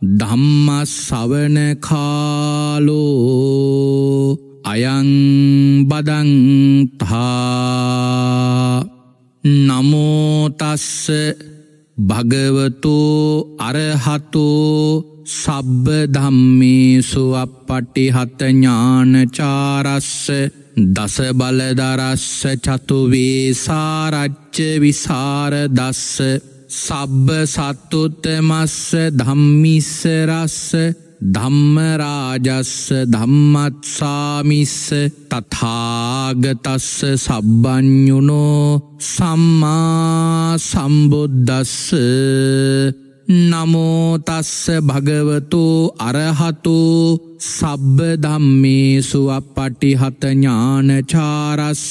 ධම්ම සවන කාලෝ අයං බදන්තා නමෝ තස්ස භගවතු අරහතෝ සබ්බ ධම්මේසු අප්පටිහත ඥානචාරස්ස දස බලදරස්ස චතු වේසාරච්ච විසර දස්ස සබ්බ සත්තුත්තමස්ස ධම්මිස්සරස්ස ධම්මරාජස්ස ධම්මත්සාමිස්ස තථාගතස්ස සබ්බඥුනෝ සම්මා සම්බුද්දස්ස නමෝතස්ස භගවතු අරහතු සබ්බ ධම්මේසු අපපටිහත ඥානචාරස්ස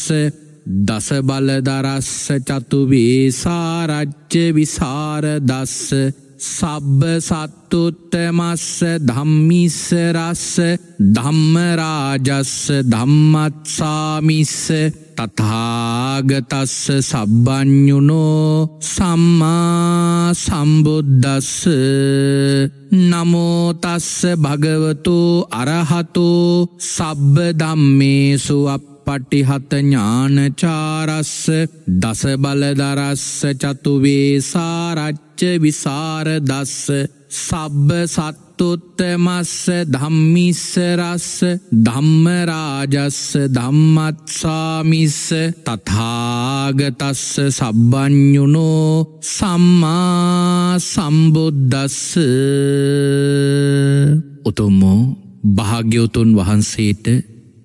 දස බලදරස්ස චතුවේ සාරච්්‍ය විසාර දස්ස සබ්බ සත්තුත්තමස්ස ධම්මිස්සරස්ස ධම්මරාජස්ස ධම්මත්සාමිස්ස තතාගතස්ස සබ්බ්ඥුනෝ සම්මා සම්බුද්ධස්ස නමෝතස්ස භගවතු අරහතු සබ්බ දම්මේසු අප පටිහත ඥානචාරස්ස දස බලදරස්ස චතුවේ සාරච්ච විසාරදස්ස සබ්බ සත්තුත්තමස්ස ධම්මිස්සරස්ස ධම්මරාජස්ස ධම්මත්සාමිස්ස තථාගතස්ස සබ්බඤුනෝ සම්මා සම්බුද්දස්ස උතුම්මෝ භාග්‍යවතුන් වහන්සේට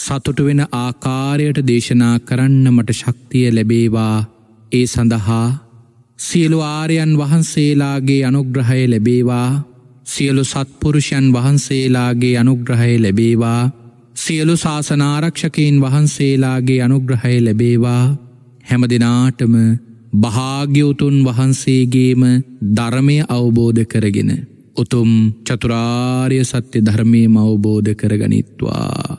සතුටු වෙන ආකාරයට දේශනා කරන්න මට ශක්තිය ලැබේවා ඒ සඳහා සියලු ආරයන් වහන්සේලාගේ අනුග්‍රහය ලැබේවා සියලු සත්පුරුෂයන් වහන්සේලාගේ අනුග්‍රහය ලැබේවා සියලු ශාසනාරක්ෂකයින් වහන්සේලාගේ අනුග්‍රහය ලැබේවා හැම දෙනාටම භාග්‍යවතුන් වහන්සේගේම ධර්මය අවබෝධ කරගෙන. උතුම් චතුරාර්ය සත්‍ය ධර්මය අවබෝධ කරගනිත්වා.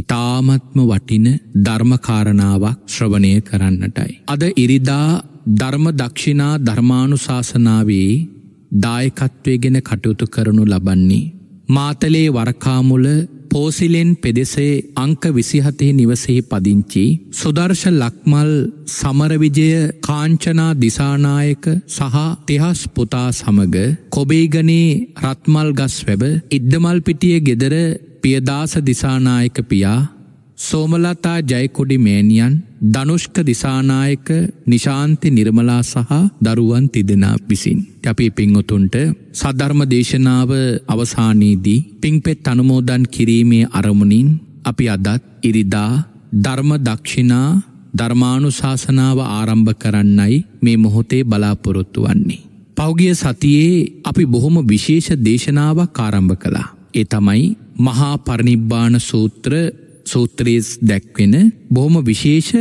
ඉතාමත්ම වටින ධර්මකාරණාවක් ශ්‍රවණය කරන්නටයි. අද ඉරිදා ධර්ම දක්ෂිනා ධර්මානු ශාසනාවේ දායකත්වය ගෙන කටයුතු කරනු ලබන්නේ. මාතලේ වරකාමුල පෝසිලෙන් පෙදෙසේ අංක විසිහතේ නිවසෙහි පදිංචි සුදර්ශ ලක්මල් සමරවිජය කාංචනා දිසානායක සහ තෙහස් පුතා සමග කොබේගනේ රත්මල් ගස් වැබ ඉද්දමල් පිටිය ගෙදර පියදාස දිසානායක පියා සෝමලතා ජයකොඩි මේනියන් ධනුෂ්ක දිසානායක නිශාන්ති නිර්මලා සහ දරුවන් තිදෙනා විසින්. අපි පිංවතුන්ට සධර්ම දේශනාව අවසානයේදී පිංපෙත් අනුමෝදන් කිරීමේ අරමුණින් අපි අදත් ඉරිදා ධර්ම දක්ෂිනා ධර්මානුශාසනාව ආරම්භ කරන්නයි මේ මොහොතේ බලාපොරොත්තු වන්නේ. පෞගිය සතියේ අපි බොහොම විශේෂ දේශනාවක් ආරම්භ කළා. ඒ තමයි මහා පරිනිබ්බාන සූත්‍ර සූත්‍රයේස් දැක්වෙන බොහොම විශේෂ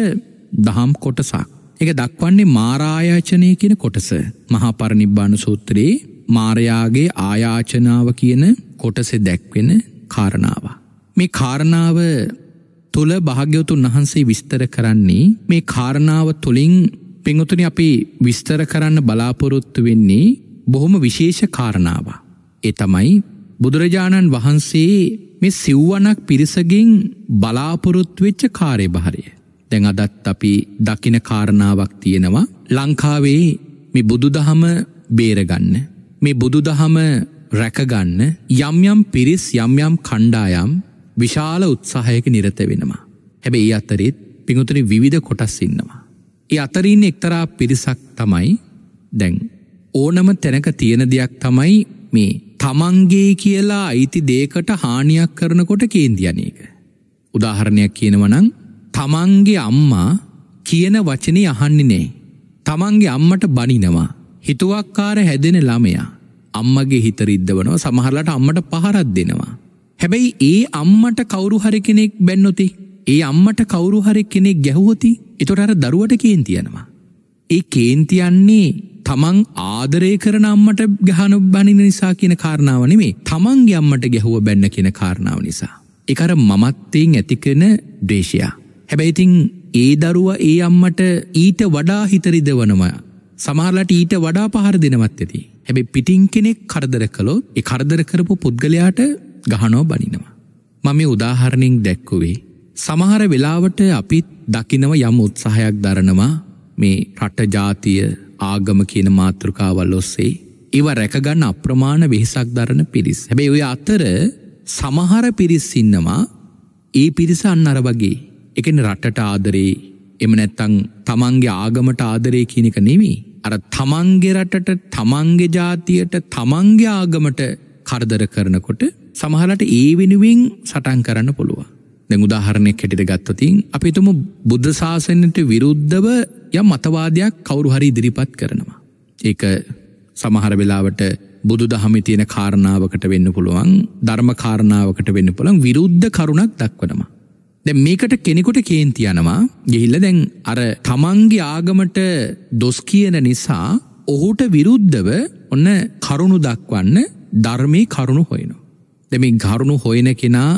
දහම් කොටසක්. එක දක්වන්නේ මාරායාචනය කියන කොටස. මහා පරිනිබ්බාන සූත්‍රයේ මාරයාගේ ආයාචනාව කියන කොටසෙ දැක්වෙන කාරණාව. මේ කාරණාව තුළ භාග්‍යවතුන් වහන්සේ විස්තර කරන්නේ මේ කාරණාව තුළින් පිංහතුනි අපි විස්තර කරන්න බලාපොරොත්තු වෙන්නේ බොහොම විශේෂ කාරණාව. එතමයි බුදුරජාණන් වහන්සේ මේ සිව්වනක් පිරිසගින් බලාපොරොත්වෙච්ච කාරය භාරය. දැන් අදත් අපි දකින කාරණාවක් තියෙනවා ලංකාවේ මේ බුදුදහම බේරගන්න. මේ බුදුදහම රැකගන්න යම්යම් පිරිස් යම්යම් කණ්ඩායම් විශාල උත්සාහයක නිරත වෙනවා. හැබැ ඒ අතරිත් පිඟුතුරි විධ කොටස් ඉන්නවා. ඒ අතරින් එක්තරා පිරිසක් තමයි දැන් ඕනම තැනක තියෙන දෙයක් තමයි මේ තමන්ගේ කියලා අයිති දේකට හානියක් කරනකොට කේන්දියනක. උදාහරණයක් කියනවනං තමන්ගේ අම්මා කියන වචනය අහන්නිනේ. තමන්ගේ අම්මට බනිනවා. හිතුවක්කාර හැදෙන ළමයා. අම්මගේ හිතරිද්දවනව සමහරලට අම්මට පහරත් දෙනවා. හැබැයි ඒ අම්මට කවුරු හරි කෙනෙක් බැන්නොති. ඒ අම්මට කවුරු හරි කෙනෙක් ගැහුවොති එතොට අර දරුවට කේන්තියනවා. ඒ කේන්තියන්නේ තමන් ආදරය කරන අම්මට ගහන බනින නිසා කියන කාරණාව නෙමේ තමන්ගේ අම්මට ගැහුව බැන්න කියන කාරණාව නිසා. එකර මමත්තයෙන් ඇතිකන දේශයා. හැබැයිතින් ඒ දරුව ඒ අම්මට ඊට වඩා හිතරිදවනවා. සමහරලට ඊට වඩා පහර දෙනවත් ඇති. හැබැ පිටින් කෙනෙක් කරදර කළෝ ඒ කරදර කරපු පුද්ගලයාට ගහනෝ බනිනවා. මම උදාහරණින් දැක්කුවේ. සමහර වෙලාවට අපිත් දකිනව යම් උත්සාහයක් දරනවා මේ රට ජාතිය ආගම කියන මාතෘකාවල් ඔස්සේ ඒවා රැකගන්න අප්‍රමාණ වෙහෙසක් දරන පිරිස්. හැබැයි ඔය අතර සමහර පිරිස් ඉන්නවා ඒ පිරිස අන්න අර වගේ. ඒ කියන්නේ රටට ආදරේ එම නැත්තම් තමන්ගේ ආගමට ආදරේ කියන එක නෙමෙයි. අර තමන්ගේ රටට තමන්ගේ ජාතියට තමන්ගේ ආගමට කරදර කරනකොට සමහරට ඒ වෙනුවෙන් සටන් කරන්න පුළුවන්. දැන් උදාහරණයක් හැටියට ගත්තොතින් අපි හිතමු බුද්ධ ශාසනයට විරුද්ධව යම් මතවාදයක් කවරු හරි ඉදිරිපත් කරනවා. ඒක සමහර වෙලාවට බුදු දහමි තියෙන කාරණාවකට වෙන්න පුළුවන් ධර්ම කාරණාවකට වෙන්න පුළන් විරුද්ධ කරුණක් දක්වනවා. දැ මේකට කෙනෙකුට කේන්ති යනවා ගිහිල්ල දැන් අර තමන්ගේ ආගමට දොස් කියන නිසා ඔහුට විරුද්ධව ඔන්න කරුණු දක්වන්න ධර්මය කරුණු හොයනවා. දෙම කරුණු හොයන කෙනා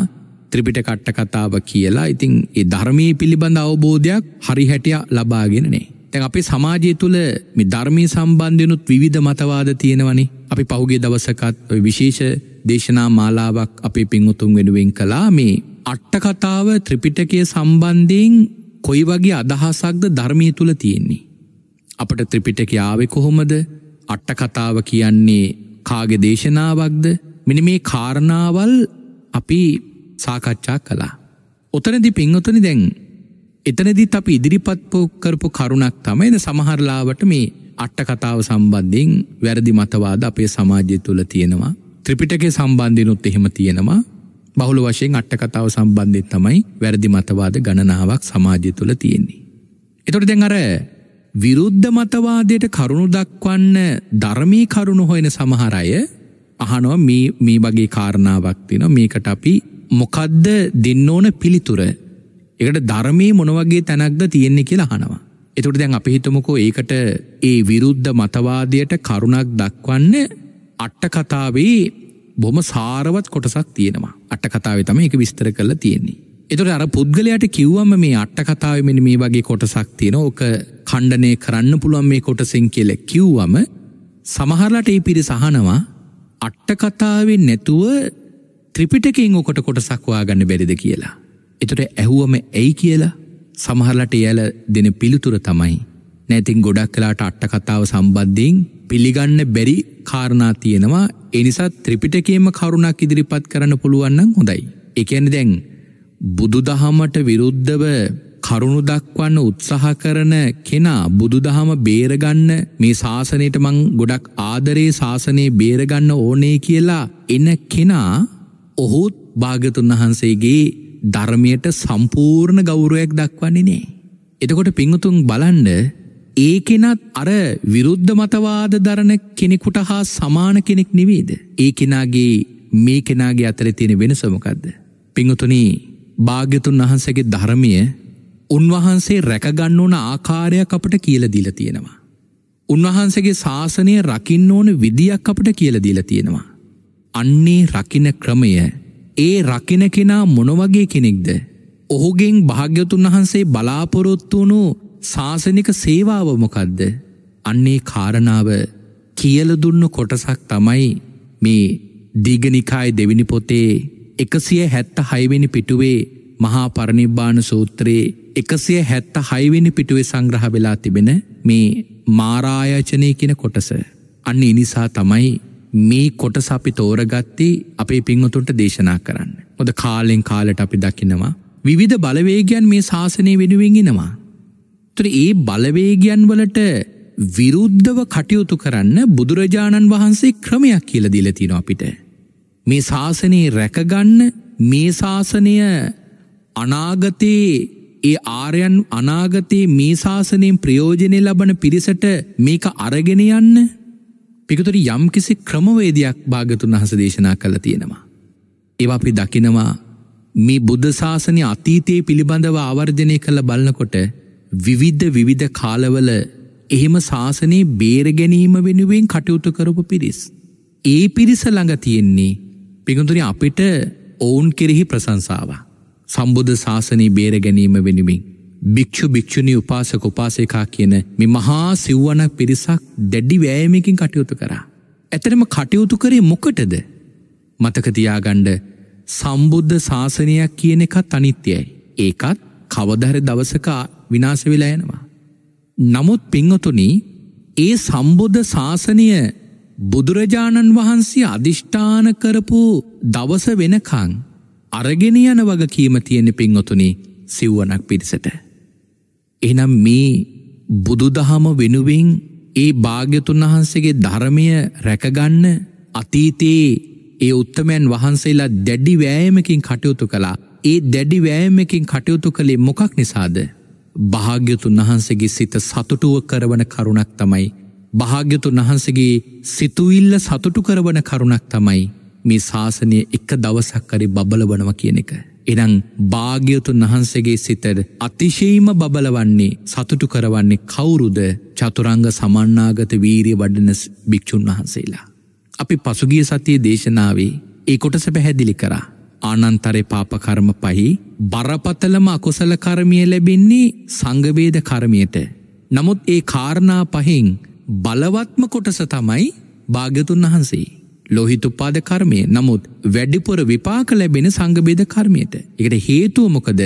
ත්‍රිපිට කට්ට කතාව කියලා ඉතිං ඒ ධර්මී පිළිබඳ අවබෝධයක් හරි හැටිය ලබාගෙනනේ. තැන් අපේ සමාජය තුළ මේ ධර්මී සම්බන්ධයනුත් විධ මතවාද තියෙනවනි අපි පහුගේ දවසකත් විශේෂ දේශනා මාලාවක් අපේ පිංහුතුන් වෙනුවෙන් කලා මේ අට්ටකතාව ත්‍රිපිටකය සම්බන්ධයෙන් කොයි වගේ අදහසක්ද ධර්මය තුළ තියෙන්නේ. අපට ත්‍රිපිටක ආවෙ කොහොමද අට්ටකතාව කියන්නේ කාගෙ දේශනාවක්ද මෙනි මේ කාරණාවල් අපි සාකච්ඡා කළා. ඔතනදි පින්වතුනි දැන් එතනදිත් අපි ඉදිරිපත් කරපු කරුණක් තමයිද සමහරලාවට මේ අට්ටකතාව සම්බන්ධයෙන් වැරදි මතවාද අපේ සමාජය තුළ තියෙනවා. ත්‍රිපිටකේ සම්බන්ධයනුත් එහෙම තියෙනවා. බහුල වශයෙන් අට්ටකතාව සම්බන්ධයෙන් තමයි වැරදි මතවාද ගණනාවක් සමාජය තුළ තියෙන්නේ. එතොට දැන් අර විරුද්ධ මතවාදයට කරුණු දක්වන්න ධර්මී කරුණු හොයන සමහරය අහනෝ මේ වගේ කාරණාවක් තින මේකට අපි මොකද්ද දෙන්න ඕන පිළිතුර එකට ධර්මී මොනවගේ තැනක්ද තියෙන්නේ කියලා හනවා. එතුට දැන් අපිහිතමකෝ ඒකට ඒ විරුද්ධ මතවාදයට කරුණක් දක්වන්න අට්ටකතාවේ බොම සාරවත් කොටසක් තියෙනවා අට්ටකතාව තම එක විස්තර කරලා තියෙන්නේ. එතුට අර පුද්ගලයට කිව්වම මේ අට්ටකතාවමෙන මේ වගේ කොටසක් තියෙන ඕක කණ්ඩනය කරන්න පුළුවන් මේ කොටසෙන් කියල කිව්වම සමහරලට ඒ පිරි සහනවා අට්ටකතාවේ නැතුව ත්‍රිපිටකින් ඔකොට කොටසක්වා ගන්න බැරිද කියලා. එතට ඇහුවම ඇයි කියලා සමහරලට එයල දෙන පිළිතුර තමයි. නැතින් ගොඩක් කලාට අට්ට කතාව සම්බද්ධයෙන් පිළිගන්න බැරි කාරණා තියෙනවා එනිසා ත්‍රිපිටකේම කරුණක් ඉදිරිපත් කරන්න පුළුවන්නම් හොඳයි. එකැන දැන් බුදු දහමට විරුද්ධව කරුණු දක්වන්න උත්සාහ කරන කෙනා බුදුදහම බේරගන්න මේ ශාසනයට මං ගොඩක් ආදරේ ශාසනයේ බේරගන්න ඕනේ කියලා එන කෙනා ඔහුත් භාගතුන් වහන්සේගේ ධර්මයට සම්පූර්ණ ගෞරුවයක් දක්වන්නේ නේ. එතකොට පිංහතුන් බලන්ඩ ඒ කෙනත් අර විරුද්ධ මතවාද දරණ කෙනෙකුට හා සමාන කෙනෙක් නෙවේද. ඒ කෙනාගේ මේ කෙනාගේ අතර තියෙන වෙනසමකක්ද. පිංහතුන භාග්‍යතුන් වහන්සගේ ධර්මය උන්වහන්සේ රැකගන්න ඕන ආකාරයක් අපට කියල දීල තියෙනවා. උන්වහන්සගේ ශාසනය රකින්න ඕන විදියක් අපට කියල දීල තියෙනවා. අන්නේ රකින ක්‍රමය ඒ රකින කෙනා මොනවගේ කෙනෙක්ද. ඔහුගෙන් භාග්‍යතුන් වහන්සේ බලාපොරොත්තු වුණු ශාසනික සේවාවමොකක්ද. අන්නේ කාරණාව කියල දුන්න කොටසක් තමයි මේ දිගනිකාය දෙවිනි පොතේ එකසිය හැත්ත හයිවෙනි පිටුවේ මහා පරණිබ්බාන සූත්‍රයේ එකසිය හැත්ත හයිවෙනි පිටුවේ සංග්‍රහ වෙලා තිබෙන මේ මාරායචනය කියන කොටස. අන්න එනිසා තමයි මේ කොටස අපි තෝරගත්තේ අපේ පින්වතුන්ට දේශනා කරන්න. මොද කාලෙන් කාලට අපි දකිනවා. විවිධ බලවේගයන් මේ ශාසනය වෙනුවෙන් එනවා. තුර ඒ බලවේගයන් වලට විරුද්ධව කටයුතු කරන්න බුදුරජාණන් වහන්සේ ක්‍රමයක් කියල දීලතින අපිට. මේ ශාසනයේ රැකගන්න මේ ශාසනය අනාගතයේ ඒ ආරයන් අනාගතයේ මේ ශාසනයෙන් ප්‍රයෝජනය ලබන පිරිසට මේක අරගෙන යන්න පිකතුර යම්කිසි ක්‍රමවේදයක් භාගතුන් අහස දේශනා කළ තියෙනවා. ඒවා අපි දකිනවා මේ බුද්ධශාසනය අතීතයේ පිළිබඳව ආවර්ජනය කළ බලන්නකොට විවිද්ධ විවිධ කාලවල එහෙම ශාසනයේ බේරගැනීම වෙනුවෙන් කටයුතු කරපු පිරිස්. ඒ පිරිස ළඟ තියෙන්නේ පිගතුනි අපිට ඔවුන් කෙරෙහි ප්‍රසංසාව. සම්බුද්ධ ශාසනයේ බේරගැනීම වෙනුවෙන්. භික්‍ෂු භික්‍ෂුණී උපාසක උපාසේකා කියන මේ මහා සිව්වනක් පිරිසක් දැඩ්ඩි වෑයමකින් කටයුතු කරා. ඇතරම කටයුතු කරේ මොකටද මතකතියාගණ්ඩ සම්බුද්ධ ශාසනයක් කියන එකත් අනිත්‍යයි. ඒකත් කවදහර දවසකා විනාස වෙලා යනවා. නමුත් පිංහතුනි ඒ සම්බුද්ධ ශාසනය බුදුරජාණන් වහන්සේ අධිෂ්ඨාන කරපු දවස වෙනකං අරගෙන යන වගකීම තියෙන පිංහොතුනි සිව්ුවනක් පිරිසට. එනම් මේ බුදුදහම වෙනුවෙන් ඒ භාග්‍යතුන් වහන්සේගේ ධර්මය රැකගන්න අතීතයේ ඒ උත්තමයන් වහන්සේලා දැඩි වෑයමකින් කටයුතු කළා. ඒ දැඩි වෑයමකින් කටයුතු කළේ මොකක් නිසාද? භාග්‍යතුන් වහන්සේගේ සිත සතුටුව කරවන කරුණක් තමයි. භාග්‍යතුන් වහන්සේගේ සිතුවිල්ල සතුටු කරවන කරුණක් තමයි මේ ශාසනය එක දවසක් හරි බබලවනවා කියන එක. එනං භාග්‍යවතුන් වහන්සේගේ සිතට අතිශීම බබලවන්නේ සතුටු කරවන්නේ කවුරුද චතුරංග සමන්නාගත වීරිය වඩන භික්‍ෂූන් වහන්සේලා. අපි පසුගිය සතිය දේශනාවේ ඒ කොටස පැහැදිලි කරා. ආනන්තරේ පාපකර්ම පහි බරපතලම අකුසල කරමිය ලැබෙන්නේ සංගවේද කරමියට. නමුත් ඒ කාරණා පහෙන් බලවත්ම කොටස තමයි භාග්‍යතුන් වහන්සේ. ලොහිතුපාද කර්මය නමුත් වැඩිපුර විපාක ලැබෙන සංගබේද කර්මයට. එකට හේතුවමොකද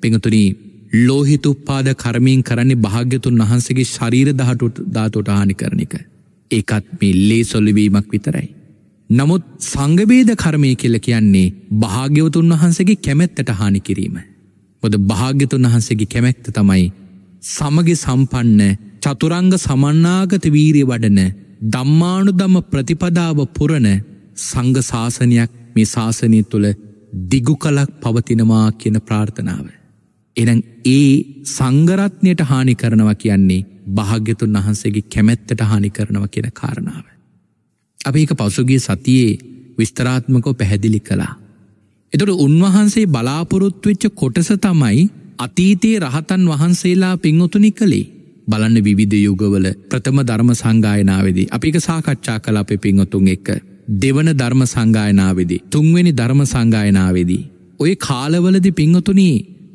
පෙඟතුනී ලෝහිතුපාද කර්මයෙන් කරන්නේ භාග්‍යතුන් වහන්සගේ ශරීර දහටුට ධාතුට හානි කරන එක. ඒකත් මේ ලේ සොලිවීමක් විතරයි. නමුත් සංගබේද කර්මය කියල කියන්නේ භාග්‍යවතුන් වහන්සගේ කැමැත්තට හානි කිරීම. බොද භාග්‍යතුන් වහන්සගේ කැමැක්ත තමයි සමග සම්පන්න චතුරංග සමන්නාගත වීරය වඩන ධම්මානුදම ප්‍රතිපදාව පුරණ සංඝ ශාසනයක් මේ ශාසනය තුළ දිගු කලක් පවතිනවා කියන ප්‍රාර්ථනාව. එනම් ඒ සංගරත්නයට හානි කරනවා කියන්නේ භාග්‍යතුන් වහන්සේගේ කැමැත්තට හානි කරනවා කියන කාරණාව. අපි එක පසුගිය සතියේ විස්තරාත්මකෝ පැහැදිලි කළා. එතුට උන්වහන්සේ බලාපොරොත්තුවෙච්ච කොටස තමයි අතීතයේ රහතන් වහන්සේලා පින්වතුනි කළේ බලන්න විවිධ යුගවල ප්‍රථම ධර්ම සංගායනාවේදී. අපි එක සාකච්ඡා කළ අපේ පින්වතුන් එක්ක. දෙවන ධර්ම සංගායනාවේදී. තුන්වෙනි ධර්ම සංගායනාවේදී. ඔය කාලවලදී පින්වතුනි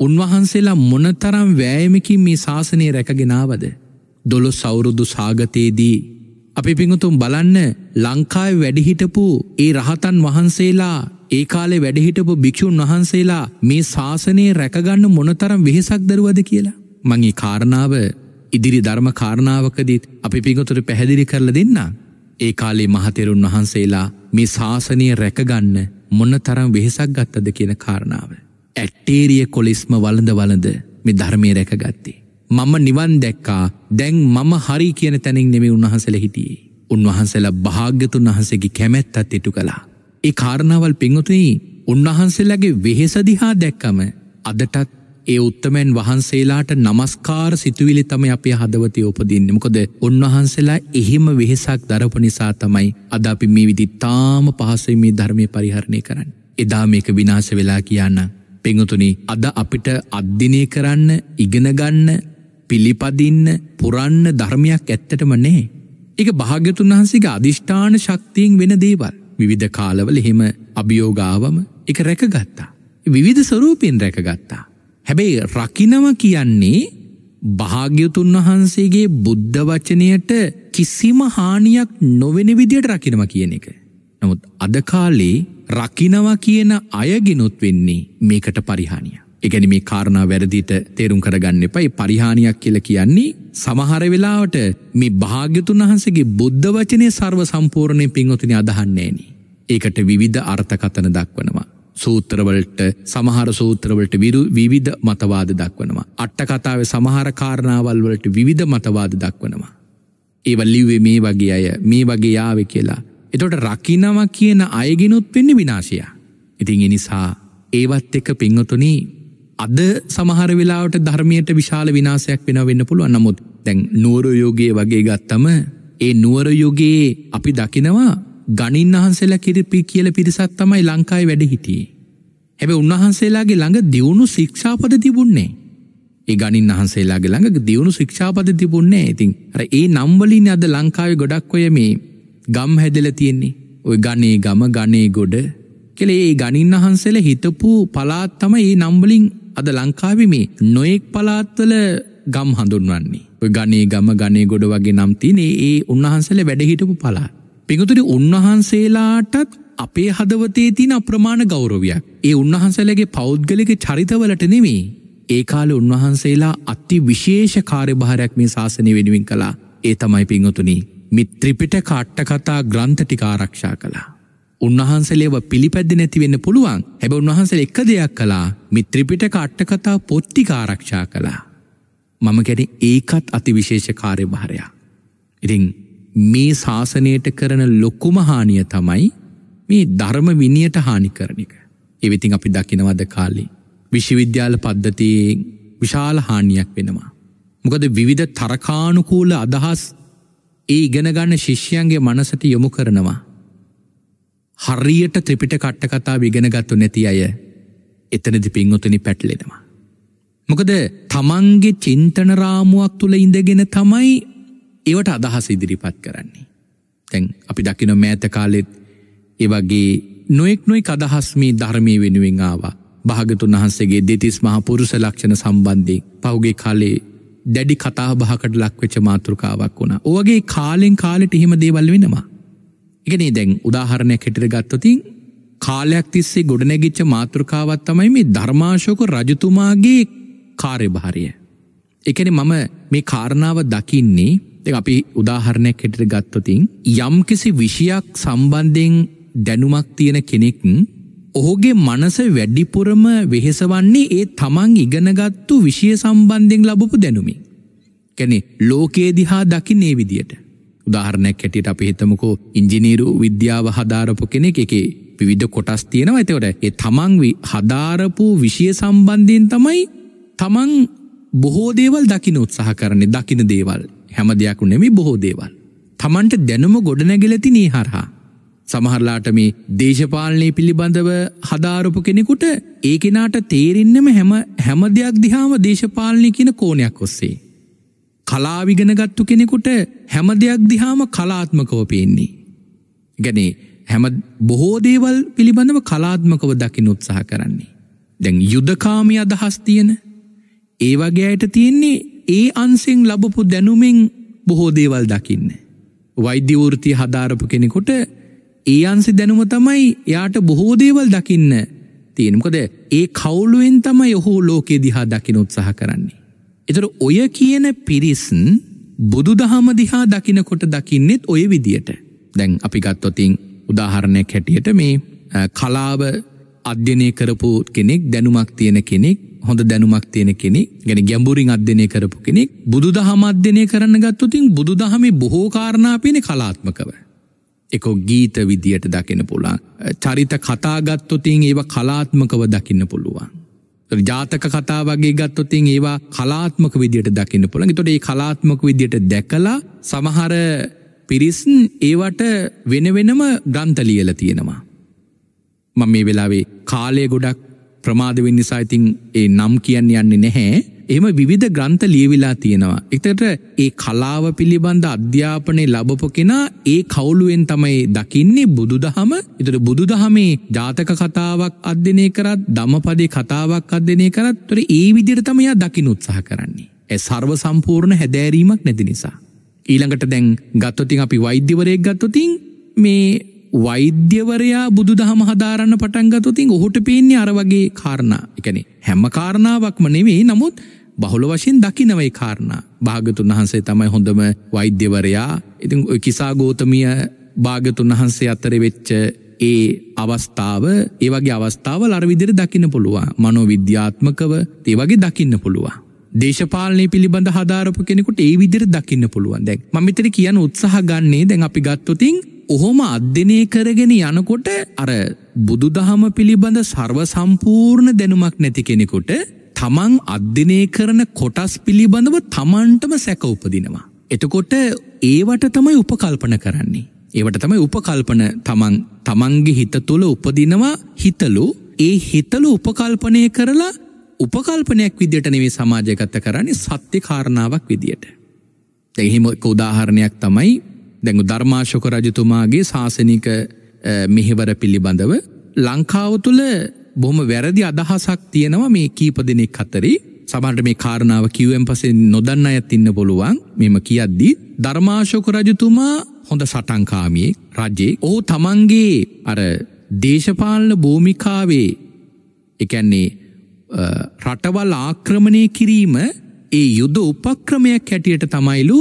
උන්වහන්සේලා මොනතරම් වෑයමකින් මේ ශාසනය රැකගෙනාවද. දොළොස් අවුරුදු සාගතයේදී. අපි පිඟුතුම් බලන්න ලංකායි වැඩිහිටපු ඒ රහතන් වහන්සේලා ඒ කාලේ වැඩිහිටපු භික්‍ෂූන් වහන්සේලා මේ ශාසනයේ රැකගන්න මොනතරම් වෙහෙසක් දරුවද කියලා. මගේ කාරණාව ඉදිරි ධර්ම කාරණාවකදීත් අපි පිගොතුර පැහැදිලි කරල දෙන්න. ඒ කාලේ මහතෙරුන් වහන්සේලා මේ ශාසනය රැකගන්න මොන්න තරම් වෙහෙසක් ගත්තද කියන කාරණාව. ඇට්ටේරිය කොලිස්ම වලඳ වලඳ මේ ධර්මය රැකගත්තේ. මම නිවන් දැක්කා දැන් මම හරි කියන තැනින් නෙමේ උන්වහන්සල හිටියේ. උන්වහන්සලා භාග්‍යතුන් වහන්සේගේ කැමැත්තත් එටු කලා. ඒ කාරණාවල් පිංහතුයි උන්වහන්සේලගේ වෙහෙසදිහා දැක්කම අදටත් ඒ උත්තමයන් වහන්සේලාට නමස්කාර සිතුවිලි තමයි අපේ හදවතේ උපදින්නේ. මොකද උන්වහන්සේලා එහෙම වෙහෙසක් දරපු නිසා තමයි අද අපි මේ විදි තාම පහසුවෙන් මේ ධර්මයේ පරිහරණය කරන්නේ. එදා මේක විනාශ වෙලා කියන්න. පෙඟුතුනි අද අපිට අධ්‍යයනය කරන්න, ඉගෙන ගන්න, පිළිපදින්න, පුරන්න ධර්මයක් ඇත්තටම නැහැ. ඒක භාග්‍යතුන් වහන්සේගේ අදිෂ්ඨාන ශක්තියෙන් වෙන දේවල්. විවිධ කාලවල එහෙම අභියෝගාවම එක රැකගත්තා. විවිධ ස්වරූපයෙන් රැකගත්තා. හැබැයි රකිනව කියන්නේ භාග්‍යතුන් වහන්සේගේ බුද්ධ වචනයට කිසිම හානියක් නොවෙන විදියට රකිනවා කියන එක. නමුත් අද කාලේ රකිනවා කියන අය ගිනුත් වෙන්නේ මේකට පරිහානිය. ඒ කියන්නේ මේ කාරණා වැරදිට තේරුම් කරගන්න එපා. ඒ පරිහානියක් කියලා කියන්නේ සමහර වෙලාවට මේ භාග්‍යතුන් වහන්සේගේ බුද්ධ වචනේ ਸਰව සම්පූර්ණයෙන් පින්වතුනි අදහන්නේ ඒකට විවිධ අර්ථකතන දක්වනවා. සූත්‍රවලට සමහර සූත්‍රවලට විරු විවිධ මතවාද දක්වනවා. අට්ටකතාව සමහර කාරණාවල් වලට විවිධ මතවාද දක්වනවා. ඒවල් ලිව්වේ මේ වගේ අය මේ වගේ යාව කියලා. එතොට රකිනව කියන අයගෙනුත් පෙන්න විනාශය. ඉතින් එනිසා ඒවත් එක පිංහතුනී අද සමහර වෙලාට ධර්මයට විශාල විනාසයක් වෙන වෙන්න පුළුව නමුත් දැන් නුවරයෝගේ වගේ ගත්තම ඒ නුවරයෝගේ අපි දකිනවා ගනින් වහන්සේලා කිරිපි කියල පිරිසක් තමයි ලංකායි වැඩ හිටියේ. හැබැ උන්වහන්සේලාගේ ළඟ දියුණු ශික්ෂාපද තිබුන්නේ. ඒ ගනින් වහන්සේලාගේ ළඟ දියුණු ශික්ෂාපද තිබුන්නේ ඉතින් අර ඒ නම්වලින් අද ලංකාවේ ගොඩක් ඔය මේ ගම් හැදල තියෙන්නේ ඔය ගනේ ගම ගනේ ගොඩ කෙළ ඒ ගනින් වහන්සේල හිතපු පලාත් තම ඒ නම්බලින් අද ලංකාවේ මේ නොයෙක් පලාත්වල ගම් හඳුන්වන්නේ ඔය ගනේ ගම ගනේ ගොඩ වගේ නම් තිනේ ඒ උන්වහන්සේල වැඩහිටපු පලාත් පිඟතුරි උන්වහන්සේලාටත් අපේ හදවතේ තින අප්‍රමාණ ගෞරවයක්. ඒ උන්වහන්සේලගේ පෞද්ගලික චරිතවලට නෙමේ. ඒ කාල උන්වහන්සේලා අත්ති විශේෂ කාර්යභාරයක් මේ ශාසනය වෙනුවෙන් කළා. ඒ තමයි පිංහතුනි. මිත්‍රිපිට කට්ට කතා ග්‍රන්ථ ටික ආරක්ෂා කළා. උන්වහන්සේලේව පිළිපැද්ද නැති වෙන්න පුළුවන්. හැබැයි උන්වහන්සේලා එක දෙයක් කළා. මිත්‍රිපිට කට්ට කතා පොත් ටික ආරක්ෂා කළා. මම කියන්නේ ඒකත් අතිවිශේෂ කාර්යභාරයක්. ඉතින් මේ ශාසනයට කරන ලොකුම හානිය තමයි මේ ධර්ම විනියට හානි කරන එක. එවිතින් අපි දකිනවද කාලේ. විශ්වවිද්‍යාල පද්ධතියෙන් විශාල හානියක් වෙනවා. මොකද විවිධ තරකානුකූල අදහස් ඒ ඉගෙනගන්න ශිෂ්‍යයන්ගේ මනසට යොමු කරනවා. හරියට ත්‍රිපිට කට්ට කතා විගෙනගත්තු නැති අය එතනදි පින්වතුනි පැටලෙනවා. මොකද තමන්ගේ චින්තන රාමුවක් තුළ ඉඳගෙන තමයි ඒවට අදහස ඉදිරිපත් කරන්නේ. තැන් අපි දකින මෑත කාලෙත් ඒවගේ නොෙක් නොයි අදහස්මී ධර්මය වෙනුවෙන් ආවා භාගතුන් වහන්සේගේ දෙතිස් මහා පුරුස ලක්ෂණ සම්බන්ධී පහුගේ කාලේ දැඩි කතා බහකට ලක්වෙච්ච මාතෘකාවක් වුණා. ඕගේ කාලෙන් කාලෙට එහෙම දේවල් වෙනවා. එකනේ දැන් උදාහරණයක් හෙටර ගත්තතින් කාලයක් තිස්සේ ගොඩනැගිච්ච මාතෘකාවත් තමයි මේ ධර්මාශෝක රජතුමාගේ කාර්යභාරය. එකන මම මේ කාරණාව දකින්නේ දෙ අපි උදාහරණයක් හෙටට ගත්තතින් යම්කිසි විෂයක් සම්බන්ධයෙන් දැනුමක් තියෙන කෙනෙක්න් ඔහුගේ මනස වැඩිපුරම වෙහෙසවන්නේ ඒ තමන් ඉගෙනගත්තු විෂය සම්බන්ධයෙන් ලබපු දැනුමි. කැනෙ ලෝකයේ දිහා දකි නේ විදියට. උදාහරණයක් හැටියට අපි හිතමකෝ ඉංජිනීරු විද්‍යාව හදාරපු කෙනෙක් එකේ විවිධ කොටස් තියෙනවා ඇතවට ඒ තමන් හදාරපු විෂය සම්බන්ධයෙන් තමයි තමන් බොහෝ දේවල් දකින උත්සාහ කරන්නේ දකින දේවල් හැම දෙයක්ු නෙමි බොහෝ දේවල්. තමන්ට දැනුම ගොඩනැගලති නී හරහා. සමහරලාට මේ දේශපාලනය පිළිබඳව හදාරපු කෙනෙකුට ඒකෙනාට තේරෙන්න්නම හැම හැම දෙයක් දිහාම දේශපාලනය කියන කෝනයක් ඔස්සේ. කලාවිගෙනගත්තු කෙනෙකුට හැම දෙයක් දිහාම කලාත්මකව පේන්නේ. ගැනේ හැම බොහෝ දේවල් පිළිබඳව කලාත්මකව දකින උත්සාහ කරන්නේ. දැන් යුදකාමි අදහස් තියෙන ඒ වගේ අයට තියෙන්නේ ඒ අන්සෙන් ලබපු දැනුමෙන් බොහෝ දේවල් දකින්න. වෛද්‍ය වෘතිය හදාරපු කෙනෙකුට ඒ අන්සි දැනුම තමයි යාට බොහෝ දේවල් දකින්න තියෙනකොද ඒ කවුලුවෙන් තමයි ඔහෝ ලෝකයේ දිහා දකින උත්සාහ කරන්නේ. එතර ඔය කියන පිරිස්න් බුදු දහම දිහා දකිනකොට දකින්නෙත් ඔය විදියට. දැන් අපි ගත්තොතින් උදාහරණයක් හැටියට මේ කලාව අධ්‍යනය කරපු කෙනෙක් දැනුමක් තියෙන කෙනෙක් හොඳ දැනුමක් තියෙන කෙනෙක් ගැන ගැඹුරින් අධ්‍යනය කරපු කෙනෙක් බුදු දහම අධ්‍යනය කරන්න ගත්තුතින් බුදු දහමේ බොහෝ කාරණාපෙන කලාත්මකව. එක ගීත විදියට දකින පුළන් චරිත කතාගත්තුතින් ඒව කලාත්මකව දකින්න පුළුවන්. ජාතක කතා වගේ ගත්තොතින් ඒවා කලාත්මක විදියට දකින්න පුළන් තොට ඒ කලාත්මක විදියට දැකලා සමහර පිරිසන් ඒවට වෙනවෙනම ග්‍රන්ථලියල තියෙනවා. මම මේ වෙලාවේ කාලය ගොඩක් ප්‍රමාද වෙන්න නිසා ඉතින් ඒ නම් කියන්න යන්නේ නැහැ. එහෙම විවිධ ග්‍රන්ථ ලියවිලා තියෙනවා. එතකොට ඒ කලාව පිළිබඳ අධ්‍යාපනය ලැබපු කෙනා ඒ කවුළුවෙන් තමයි දකින්නේ බුදුදහම. ඒතර බුදුදහමේ ජාතක කතාවක් අධ්‍යයනය කරත්, ධම්මපදේ කතාවක් අධ්‍යයනය කරත්, ඒතර ඒ විදිහට තමයි යා දකින්න උත්සාහ කරන්නේ. ඒ ਸਰව සම්පූර්ණ හැදෑරීමක් නැති නිසා. ඊළඟට දැන් ගත්තොතින් අපි වෛද්‍යවරයෙක් ගත්තොතින් මේ වෛද්‍යවරයා බුදු දහම හදාරන්න පටන්ගතොතින් ඔහුට පේන්නේ අර වගේ කාරණා එකනෙ හැම කාරණාවක්ම නෙවෙයි නමුත් බහුල වශයෙන් දකිනවයි කාරණා භාගතුන් වහන්සේ තමයි හොඳම වෛද්‍යවරයා ඉතින් කිසා ගෝතමිය භාගතුන් වහන්සේ අතර වෙච්ච ඒ අවස්ථාව ඒවගේ අවස්ථාව ලරවිදිර දකින්න පුළුවන් මනෝ විද්‍යාත්මකව ඒවගේ දකින්න පුළුවන් දේශපාලනය පිළිබඳ හදාරපු කෙනෙකුට ඒ විදිර දකින්න පුළුවන් දැන් මමිතර කියන උත්සාහ ගන්නේ දැන් අපි ගත්තොතින් ඔහොම අධ්‍යනය කරගෙන යනකොට අර බුදු දහම පිළිබඳ සර්ව සම්පූර්ණ දැනුමක් නැති කෙනෙකුට තමන් අධ්‍යනය කරන කොටස් පිළිබඳව තමන්ටම සැක උපදිනවා. එතකොට ඒවට තමයි උපකල්පන කරන්නේ. ඒවට තමයි උපකල්පන තමන් තමන්ගේ හිත තුළ උපදිනවා හිතලු ඒ හිතලු උපකල්පනය කරලා උපකල්පනයක් විදිට නෙවේ සමාජගත කරන්නේ සත්‍ය කාරණාවක් විදියට. එහෙම උදාහරණයක් තමයි දැඟු ධර්මාශෝක රජතුමාගේ ශාසනික මෙහිවර පිළිබඳව ලංකාව තුළ බොහොම වැරදි අදහසක් තියෙනවා මේ කීප දෙනෙක් අතරේ සමහට මේ කාරණාව කිව්වෙන් පසේ නොදන්න අයත් ඉන්න පුළුවන් මෙම කියද්දී ධර්මාශෝක රජතුමා හොඳ සටංකාමියේ රජයේ ඕ තමන්ගේ අර දේශපාලන භූමිකාවේ එකන්නේ රටවල් ආක්‍රමණය කිරීම ඒ යුද උපක්‍රමයක් හැටියට තමයිලු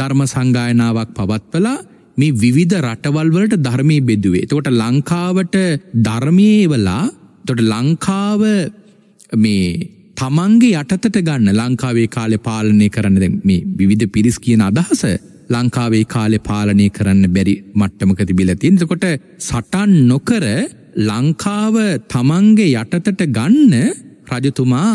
ධර්ම සංගායනාවක් පවත්වලා මේ විවිධ රටවල්වලට ධර්මය බෙදුවේ. තකොට ලංකාවට ධර්මයේවලා තොට ලංකාව මේ තමන්ගේ යටතට ගන්න ලංකාවේ කාලෙ පාලනය කරන්න මේ විවිධ පිරිස් කියන අදහස ලංකාවේ කාලෙ පාලනය කරන්න බැරි මට්ටමක තිබිල තින්තකොට සටන් නොකර ලංකාව තමන්ගේ යටතට ගන්න රජතුමා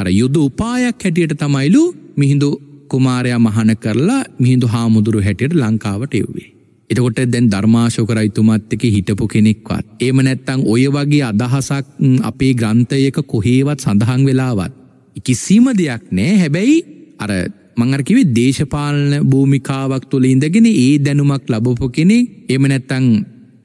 අර යුද උපායක් හැටියට තමයිලු මිහිඳු කුමාරයා මහන කරලා මිහිදු හාමුදුරු හැටියට ලංකාවට එව්වේ. එතකොට දැන් ධර්මාශෝකර අයිතුමත්තක හිටපු කෙනෙක්වත්. ඒම නැත්තං ඔය වගේ අදහසක් අපේ ග්‍රන්ථයක කොහේවත් සඳහන් වෙලාවත්. කිසිම දෙයක් නෑ හැබැයි අර මංගරකිවේ දේශපාලන භූමිකාවක් තුළ ඉඳගෙන ඒ දැනුමක් ලබපු කෙනෙ එම නැත්තං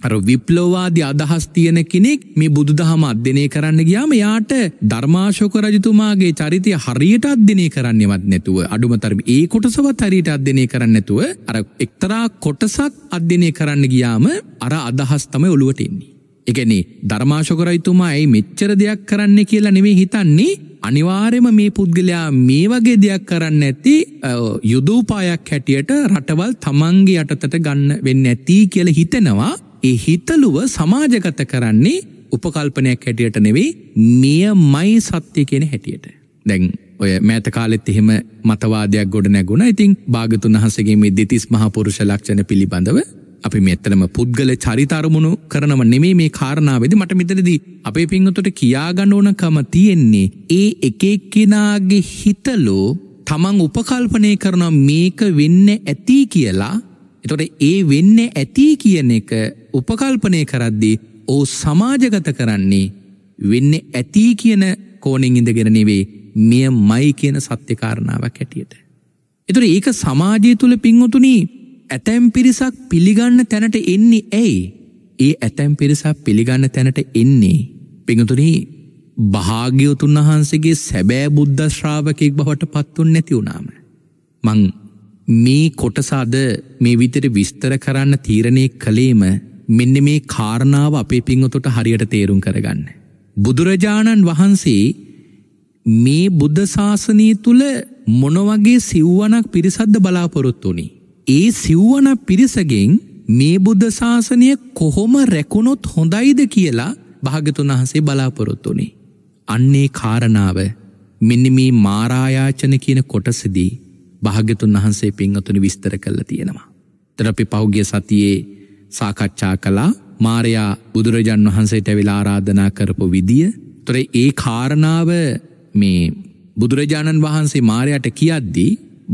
අර විප්ලෝවාදී අදහස් තියෙන කෙනෙක් මේ බුදු දහම අධ්‍යනය කරන්න ගියාම යාට ධර්මාශෝක රජතුමාගේ චරිතය හරියට අධ්‍යනය කරන්නවත් නැතුව අඩුමතරම ඒ කොටසවත් හරියට අධ්‍යනය කරන්න නැතුව අර එක්තරා කොටසක් අධ්‍යනය කරන්න ගියාම අර අදහස් තමයි ඔළුවට එන්නේ. ඒ කියන්නේ ධර්මාශෝක රජතුමා ඇයි මෙච්චර දෙයක් කරන්න කියලා නෙමෙයි හිතන්නේ අනිවාර්යම මේ පුද්ගලයා මේ වගේ දෙයක් කරන්න ඇති යුදූපායක් හැටියට රටවල් තමන්ගේ යටතට ගන්න වෙන්න ඇති කියලා හිතෙනවා ඒ හිතලුව සමාජගත කරන්නේ උපකල්පනයක් හැටියට නෙවෙයි නියමයි සත්‍ය කියන හැටියට. දැන් ඔය මෑත කාලෙත් එහෙම මතවාදයක් ගොඩ නැගුණ. ඉතින් භාගතුන් වහන්සේගේ මේ දෙතිස් මහා පුරුෂ ලක්ෂණ පිළිබඳව අපි මෙතරම පුද්ගල චරිතාරමුණු කරනව නෙමේ මේ කාරණාවේදී මට මෙතනදී අපේ පින්වතුන්ට කියා ගන්න ඕනකම තියෙන්නේ ඒ එක එක්කෙනාගේ හිතලෝ තමන් උපකල්පනය කරනවා මේක වෙන්න ඇති කියලා එතොට ඒ වෙන්න ඇති කියන එක උපකල්පනය කරද්දී ඕ සමාජගත කරන්නේ වෙන්න ඇති කියන කෝනෙන් ඉඳගෙන නෙවේ මෙය මයි කියන සත්‍යකාරණාවක් ඇටියට. එතුර ඒක සමාජය තුළ පින්වතුනි ඇතැම් පිරිසක් පිළිගන්න තැනට එන්නේ ඇයි. ඒ ඇතැම් පිරිසක් පිළිගන්න තැනට එන්නේ. පිඟතුනි භාග්‍යවතුන් වහන්සේගේ සැබෑ බුද්ධ ශ්‍රාවකෙක් බවට පත්තුන් නැති වුණාම. මං මේ කොටසාද මේ විතර විස්තර කරන්න තීරණය කළේම මෙන්න මේ කාරණාව අපේ පිංහතුට හරියට තේරුම් කරගන්න. බුදුරජාණන් වහන්සේ මේ බුද්ධශාසනය තුළ මොනවගේ සිව්වනක් පිරිසද්ද බලාපොරොත්තුනි. ඒ සිව්වන පිරිසගෙන් මේ බුද්ධශාසනය කොහොම රැකුණොත් හොඳයිද කියලා භාගතුන් වහන්සේ බලාපොරොත්තුනි. අන්නේ කාරණාව මෙන්න මේ මාරායාචන කියන කොටසදී භාගතුන් වහන්සේ පින්වතුනි විස්තර කල්ල තියෙනවා. තරපි පෞග්‍ය සතියේ සාකච්ඡා කලා මාරයා බුදුරජන් වහන්සේට වෙලාරාධනා කරපු විදිිය තොරේ ඒ කාරණාව මේ බුදුරජාණන් වහන්සේ මාරයට කියද්දී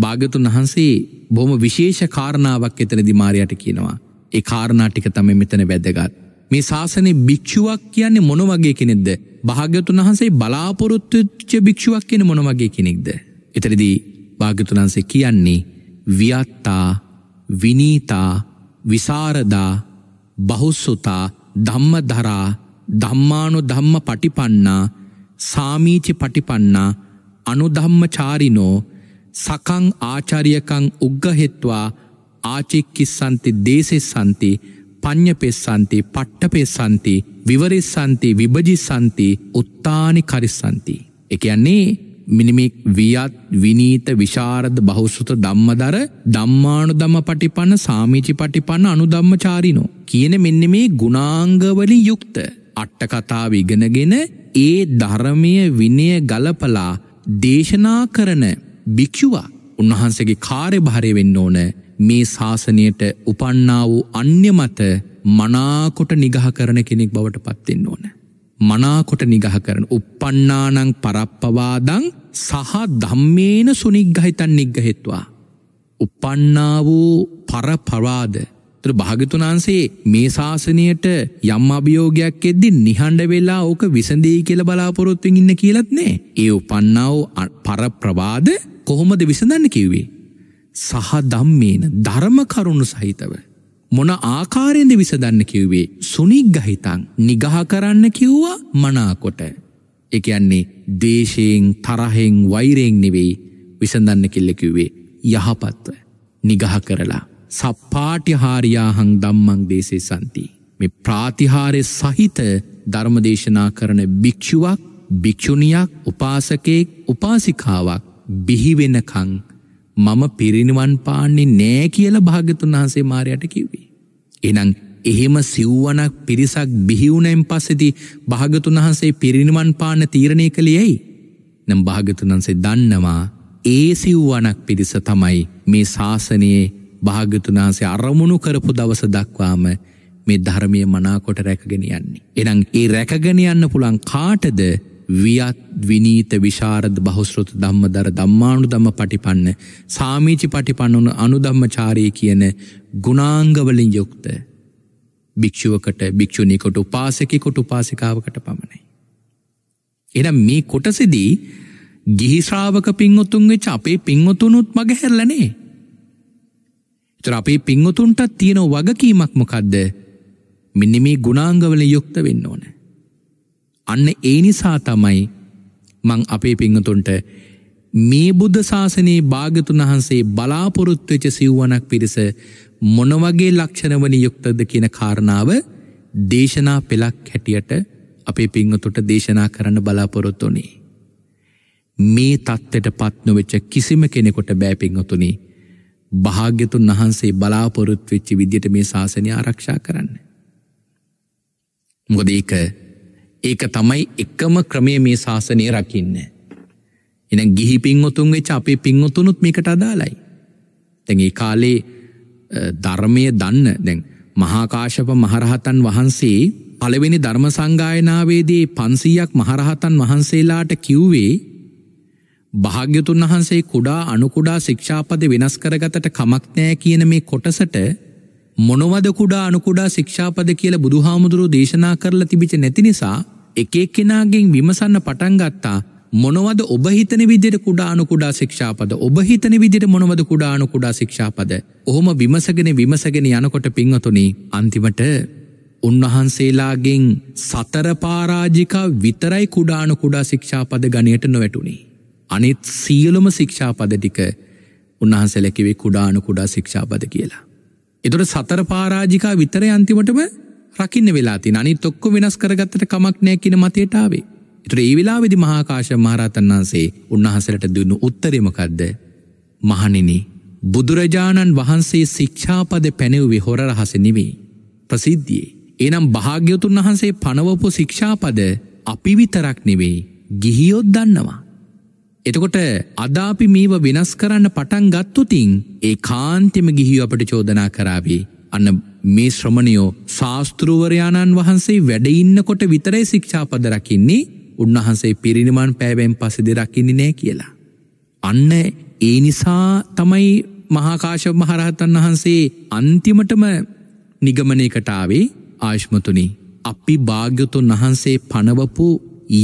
භාගතුන් වහන්සේ බොහොම විශේෂ කාරණාවක් එතනදි මාරයට කියනවා. ඒ කාරණාටික තම මෙතන වැදගත්. මේ ශාසනය භික්ෂුවක් කියන්නේ මොන වගේ කෙනෙක්ද. භාග්‍යතුන් වහන්සේ බලාපොරොත්තුච්ච භික්ෂුවක් කියන මොන වගේ කෙනෙක්ද. එතරදී භාගතුනන්සේ කියන්නේ ව්‍යත්තා විනීතා විසාරදා බහුස්සුතා ධම්මධරා ධම්මානු ධම්ම පටිපන්නා සාමීචි පටිපන්නා අනුධම්මචාරිනෝ සකං ආචාරියකං උග්ගහෙත්වා ආචික්කිස්සන්ති දේසෙස්සන්ති පඤ්ඤපෙස්සන්ති පට්ඨපෙස්සන්ති විවරිස්සන්ති විභජිස්සන්ති උත්තානි කරිස්සන්ති. ඒ කියන්නේ මිනිමෙක් වියත් විනීත විශාරද බහුසුත ධම්මදර ධම්මානු දම පටිපන්න සාමිචි පටිපන්න අනුදම්මචාරිනෝ. කියන මෙන්න මේ ගුණාංගවලින් යුක්ත අට්ටකතාව ඉගෙනගෙන ඒ ධර්මය විනය ගලපලා දේශනා කරන භික්ෂුවා උන්වහන්සගේ කාරය භාරය වෙන්න ඕන මේ ශාසනයට උපන්නා වූ අන්‍ය මත මනාකොට නිගහ කරන කෙනෙක් බවට පත්වෙන්න ඕනෑ. මනාකොට නිගහ කරන uppannānaṁ parappavādaṁ සහ ධම්මේන සුනිග්ගහිතං නිග්ගහෙත්වා uppannā වූ පරපවාද තර භාගතුන් වහන්සේ මේ ශාසනයට යම් අභියෝගයක් එද්දී නිහඬ වෙලා ඕක විසඳෙයි කියලා බලාපොරොත්තුෙන් ඉන්න කියලාත් නෑ ඒ uppannā වූ පරප්‍රවාද කොහොමද විසඳන්න කිව්වේ සහ ධම්මේන ධර්ම කරුණු සහිතව මොන ආකාරයෙන්ද විසඳන්න කිව්වේ සුනිග්ගහිතං නිගහ කරන්න කිව්වා මනාකොට. ඒ කියන්නේ දේශයෙන් තරහෙන් වෛරයෙන් නෙවෙයි විසඳන්න කිල්ල කිව්වේ යහපත්ව නිගහ කරලා සප්පාටිහාරියාහං ධම්මං දේශේ සන්ති. මේ ප්‍රාතිහාරය සහිත ධර්මදේශනා කරන භික්ෂුවක් භික්‍ෂුණියක් උපාසකයෙක් උපාසිකාවක් බිහිවෙනකං මම පිරිනිවන් පාන්නේ නෑ කියල භාගතුන් වහන්සේ මාරයට කිව්වේ. එනං එහෙම සිව්වනක් පිරිසක් බිහිවුණැම් පස්සෙති භාගතුන් වහන්සේ පිරිනිවන් පාන තීරණය කළේයි. නම් භාගතුන් වහන්සේ දන්නවා ඒ සිව්වනක් පිරිස තමයි මේ ශාසනයේ භාගතුන් වහන්සේ අරමුණු කරපු දවස දක්වාම මේ ධර්මය මනාකොට රැකගෙන යන්නේ. එනං ඒ රැකගෙන යන්න පුළුවන් කාටද වියත් විනීත විශාරද බහුස්ෘත දම්ම දර දම්මානු දම්ම පටිපන්න සාමීචි පටිපන්නුන අනුදම්මචාරය කියන ගුණාංගවලින් යුක්ත භික්‍ෂුවකට භික්‍ෂුණිකොට උපාසකකොට උපාසිකාවකට පමණයි. එන මේ කොටසිදී ගිහිශ්‍රාවක පින්වොතුන්ගේ චපේ පින්වොතුනුත් මග හැල්ලනේ. තර අපේ පින්වොතුන්ටත් තියෙන වගකීමක් මොකක්ද මෙන්න මේ ගුණාංගවල යුක්ත වෙන්න ඕනෑ. අන්න ඒ නිසා තමයි මං අපේ පිංහතුන්ට මේ බුද්ධ ශාසනයේ භාගතුන් වහන්සේ බලාපොරොත්වච සිව්වනක් පිරිස මොනවගේ ලක්ෂණවනි යුක්තද කියන කාරණාව දේශනා පෙළක් හැටියට අපේ පිංහතුට දේශනා කරන්න බලාපොරොත්තුනේ. මේ තත්ත්වට පත්නොවෙච්ච කිසිම කෙනෙකොට බෑපිංහතුනි භාග්‍යතුන් වහන්සේ බලාපොරොත්වෙච්චි විදියට මේ ශාසනය ආරක්ෂා කරන්න. මොදේක ඒක තමයි එකම ක්‍රමය මේ ශාසනය රකින්න. එන ගිහි පින්වතුන් වෙච්ච අපේ පින්වතුනුත් මේකට අදාළයි. දැන් ඒ කාලේ ධර්මය දන්න දැන් මහාකාශප මහරහතන් වහන්සේ පළවෙනි ධර්ම සංගායනාවේදී 500ක් මහරහතන් වහන්සේලාට කිව්වේ භාග්‍යතුන් වහන්සේ කුඩා අණු කුඩා ශික්ෂාපද වෙනස් කරගතට කමක් නෑ කියන මේ කොටසට මොනවද කුඩා අණු කුඩා ශික්ෂාපද කියලා බුදුහාමුදුරුවෝ දේශනා කරලා තිබිච්ච නැති නිසා එක එක්කෙනගෙන් විමසන්න පටන් ගත්තා මොනවද ඔබ හිතන විදිර කුඩානු කුඩා ශික්ෂාපද ඔබ හිතන විදිර මොනවද කුඩානු කුඩා ශික්ෂාපද ඔහොම විමසගෙන විමසගෙන යනකොට පිංහතුනි අන්තිමට උන්වහන්සේලාගෙන් සතර පාරාජිකා විතරයි කුඩානු කුඩා ශික්ෂාපද ගණයට නොවැටුණි. අනිත් සියලුම ශික්ෂාපද ටික උන්වහන්සලකිවේ කුඩානු කුඩා ශික්ෂාපද කියලා. එතුොට සතර පාරාජිකා විතර අන්තිමටම රකින්න වෙලාති අනි තොක්කො වෙනස් කරගත්තට කමක් නෑ කියන මතේටාවේ. එතුට ඒ වෙලාවෙදි මහාකාශ මහරතන් වහන්සේ උන්වහසලට දුන්නු උත්තරමකක්ද. මහනිනි බුදුරජාණන් වහන්සේ ශික්ෂාපද පැනෙව්වේ හොර රහස නෙවෙයි. ප්‍රසිද්ධියේ. එනම් භාග්‍යතුන් වහන්සේ පනවපු ශික්ෂාපද අපි විතරක් නෙවෙයි ගිහියොත් දන්නවා. එතකොට අදාපි මේව වෙනස් කරන්න පටන් ගත්තුතින් ඒ කාන්තිම ගිහිව අපට චෝදනා කරාවේ අන්න මේ ශ්‍රමණයෝ ශාස්තෘවරයාණන් වහන්සේ වැඩඉන්නකොට විතරයි ශික්ෂාපද රකින්නේ උන්වහන්සේ පිරිනිවන් පෑවෙන් පසෙදි රකින්නේ නෑ කියලා. අන්න ඒ නිසා තමයි මහාකාශව මහරහතන් වහන්සේ අන්තිමටම නිගමනයකටාවේ ආශ්මතුනි. අපි භාග්‍යතුන් වහන්සේ පනවපු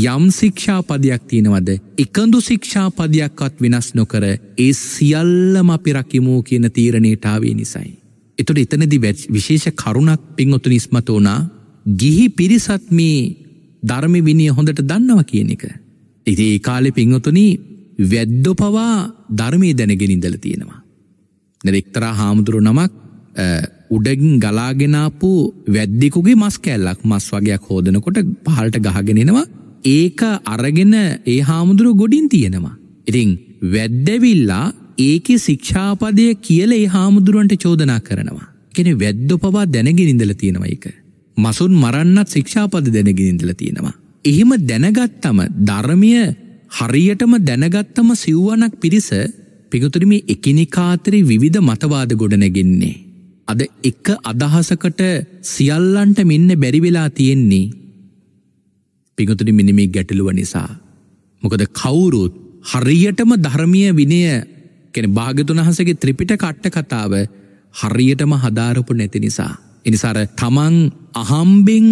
යම් ශික්ෂාපදයක් තියෙනවද එකඳු ශික්ෂාපදයක්වත් වෙනස් නොකර ඒ සියල්ලම අපි රකිමු කියන තීරණයටාවේ නිසයි. එතොට එතනදි විශේෂ කරුණක් පින්ඔතුන ඉස්මත වනා ගිහි පිරිසත් මේ ධර්ම විනිය හොඳට දන්නවා කියන එක. ඉති ඒ කාලෙ පින්ඔතුන වැද්දො පවා ධර්මය දැනගෙන ඉදල තියෙනවා. නැරෙක්තරා හාමුදුරු නමක් උඩගින් ගලාගෙනාපු වැද්දිකුගේ මස් කැල්ලක් මස් වගේයක් හෝදනකොට පහල්ට ගහගෙනෙනවා ඒක අරගෙන ඒ හාමුදුරු ගොඩින් තියෙනවා. ඉතිං වැද්දැවිල්ලා ඒකේ ශික්ෂාපදය කියල ඒ හාමුදුරුවන්ට චෝදනා කරනවා. කෙනෙ වැද්දො පවා දැනගෙනින්දල තියෙනවා එක. මසුන් මරන්නත් ශික්ෂාපද දැනගෙනින්දල තියෙනවා. එහෙම දැනගත්තම ධර්මය හරියටම දැනගත්තම සිව්වනක් පිරිස පිගුතුරම එකනිකාතරි විවිධ මතවාද ගොඩනැගෙන්නේ. අද එක අදහසකට සියල්ලන්ට මෙන්න බැරිවෙලා තියෙන්නේ. පිගතුරි මිනිමේ ගැටලුව නිසා. මොකද කවුරුත් හරියටම ධර්මිය විනය කෙන භාගතුන් වහසගේ ත්‍රිපිට කට්ට කතාව හරියටම හදාරපු නැති නිසා. එනිසාර තමන් අහම්බෙන්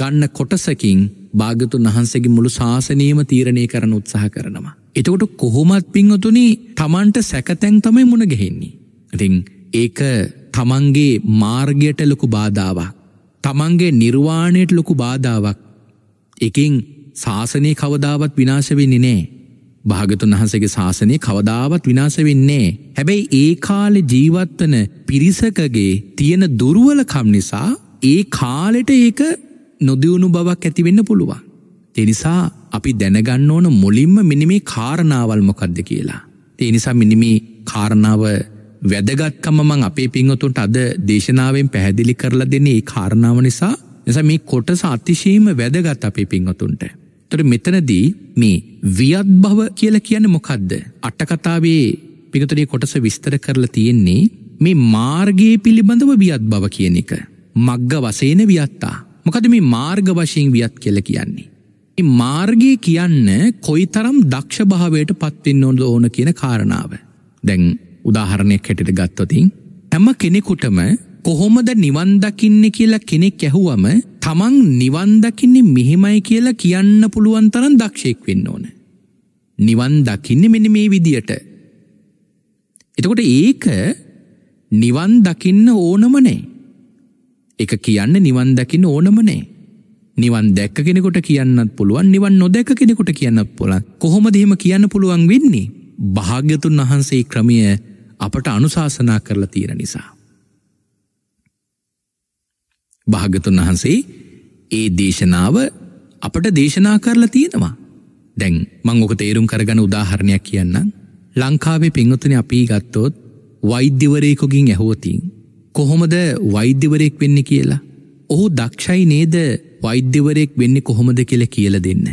ගන්න කොටසකින් භාගතුන් වහන්සේගේ මුළු ශාසනයම තීරණය කරන උත්සාහ කරනවා. එතකොට කොහොමත් පිංහතුනි තමන්ට සැකතැන් තමයි මුණ ගෙහෙන්නේ. ඉතිං ඒක තමන්ගේ මාර්ගයට ලොකු බාධාවක්. තමන්ගේ නිර්වාණයට ලොකු බාධාවක්. එකින් ශාසනය කවදාවත් විනාශවෙන්නේ නෑ. භාගතුන් වහන්සේගේ ශාසනය කවදාවත් විනාශ වෙන්නේ හැබැයි ඒ කාලේ ජීවත්වන පිරිසකගේ තියෙන දුර්වලකම් නිසා ඒ කාලෙට ඒක නොදියුණු බවක් ඇති වෙන්න පුළුවන්. ඒ නිසා අපි දැනගන්න ඕන මුලින්ම මෙන්න මේ කාරණාවල් මොකද්ද කියලා. ඒ නිසා මෙන්න මේ කාරණාව වැදගත්කම මං අපේ පින්වතුන්ට අද දේශනාවෙන් පැහැදිලි කරලා දෙන්නේ ඒ කාරණාව නිසා. නිසා මේ කොටස අතිශයම වැදගත් අපේ පින්වතුන්ට. තොර මෙතනදී මේ වියත් භව කියල කියන මොකක්ද. අට්ටකතාවේ පිගතරේ කොටස විස්තර කරලා තියෙන්නේ මේ මාර්ගයේ පිළිබඳව වියත් බව කියන එක. මග්ග වසේන වියත්තා. මොකද මේ මාර්ග වශයෙන් වියත් කියල කියන්නේ. මාර්ගය කියන්න කොයි තරම් දක්ෂ භාවයට පත්වෙන්න ඕොද ඕන කියන කාරණාව. දැන් උදාහරණයක් හැටිට ගත්තොතින්. හැම කෙනෙකුටම කොහොමද නිවන් දකින්නේ කියලා කෙනෙක් ඇහුවම තමන් නිවන් දකින්නේ මෙහෙමයි කියලා කියන්න පුළුවන් තරම් දක්ෂයෙක් වෙන්න ඕන. නිවන් දකින්නේ මෙන්න මේ විදියට. එතකොට ඒක නිවන් දකින්න ඕනම නෑ. ඒක කියන්න නිවන් දකින්න ඕනම නෑ. නිවන් දැක්ක කෙනෙකුට කියන්නත් පුළුවන් නිවන් නොදැක කෙනෙකුට කියන්නත් පුළුවන්. කොහොමද එහෙම කියන්න පුළුවන් වෙන්නේ? භාග්‍යතුන් වහන්සේ ක්‍රමය අපට අනුශාසනා කරලා තියෙන නිසා. භාගතුන් වහන්සේ ඒ දේශනාව අපට දේශනා කරලා තියෙනවා. දැන් මං ඕක තේරුම් කරගන උදාහරණයක් කියන්න. ලංකාවේ පින්වතුන අපි ගත්තොත් වෛද්‍යවරයකුගින් ඇහෝතින්. කොහොමද වෛද්‍යවරයෙක් වෙන්න කියලා. ඔහු දක්ෂයි නේද වෛද්‍යවරයෙක් වෙන්න කොහොමද කියල කියල දෙන්න.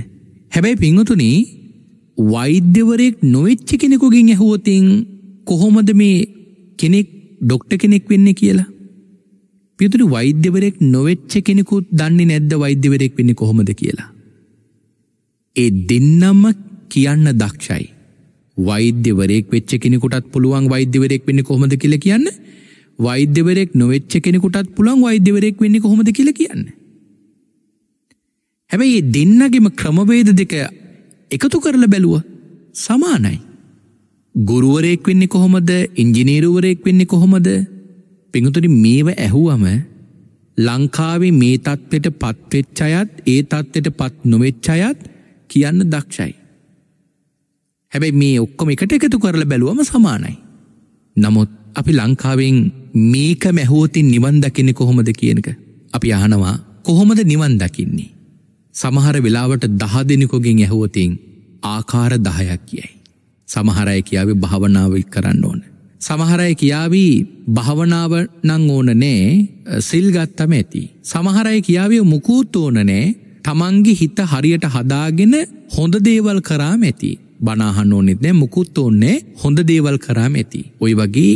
හැබැයි පිංහතුන වෛද්‍යවරයෙක් නොවෙච්චි කෙනෙකුගින් ඇහෝතින් කොහොමද මේ කෙනෙක් ඩොක්ට කෙනෙක් වෙන්න කියලා. පියතුරු වෛද්‍යවරයෙක් නොවෙච්ච කෙනෙකුත් දන්නේ නැද්ද වෛද්‍යවරයෙක් වෙන්නේ කොහොමද කියලා. ඒ දෙන්නම කියන්න දක්ෂයි. වෛද්‍යවරයෙක් වෙච්ච කෙනෙකුටත් පුළුවන් වෛද්‍යවරයෙක් වෙන්නේ කොහොමද කියලා කියන්න. වෛද්‍යවරයෙක් නොවෙච්ච කෙනෙකුටත් පුළුවන් වෛද්‍යවරයෙක් වෙන්නේ කොහොමද කියලා කියන්න. හැබැයි මේ දෙන්නගෙම ක්‍රමවේද දෙක එකතු කරලා බැලුවා සමානයි. ගුරුවරයෙක් වෙන්නේ කොහොමද? ඉංජිනේරුවරයෙක් වෙන්නේ කොහොමද? පිඟුතුනි මේව ඇහුවම ලංකාවේ මේ තත්ත්වයට පත්වෙච්ච අයත් ඒ තත්ත්වයට පත් නොවෙච්ච අයත් කියන්න දක්ෂයි. හැබැයි මේ ඔක්කොම එකට එකතු කරලා බැලුවම සමානයි. නමුත් අපි ලංකාවෙන් මේක මැහෝතින් නිවන් දකින්නේ කොහොමද කියනක අපි අහනවා කොහොමද නිවන් දකින්නේ. සමහර වෙලාවට දහ දෙනෙකුගෙන් ඇහුවතින් ආකාර දහයක් කියයි. සමහරය කියාවේ භාවනාව කරන්න ඕන. සමහරයි කියාවී භාවනාව නං ඕන නෑ සිල් ගත්තම ඇති. සමහරයි කියාවිය මුකූත් ඕන නෑ තමන්ගේ හිත හරියට හදාගෙන හොඳ දේවල් කරාම ඇති. බනාහන්න ඕනෙත් නෑ මුකුත් ඕන්නේ හොඳ දේවල් කරාම ඇති. ඔය වගේ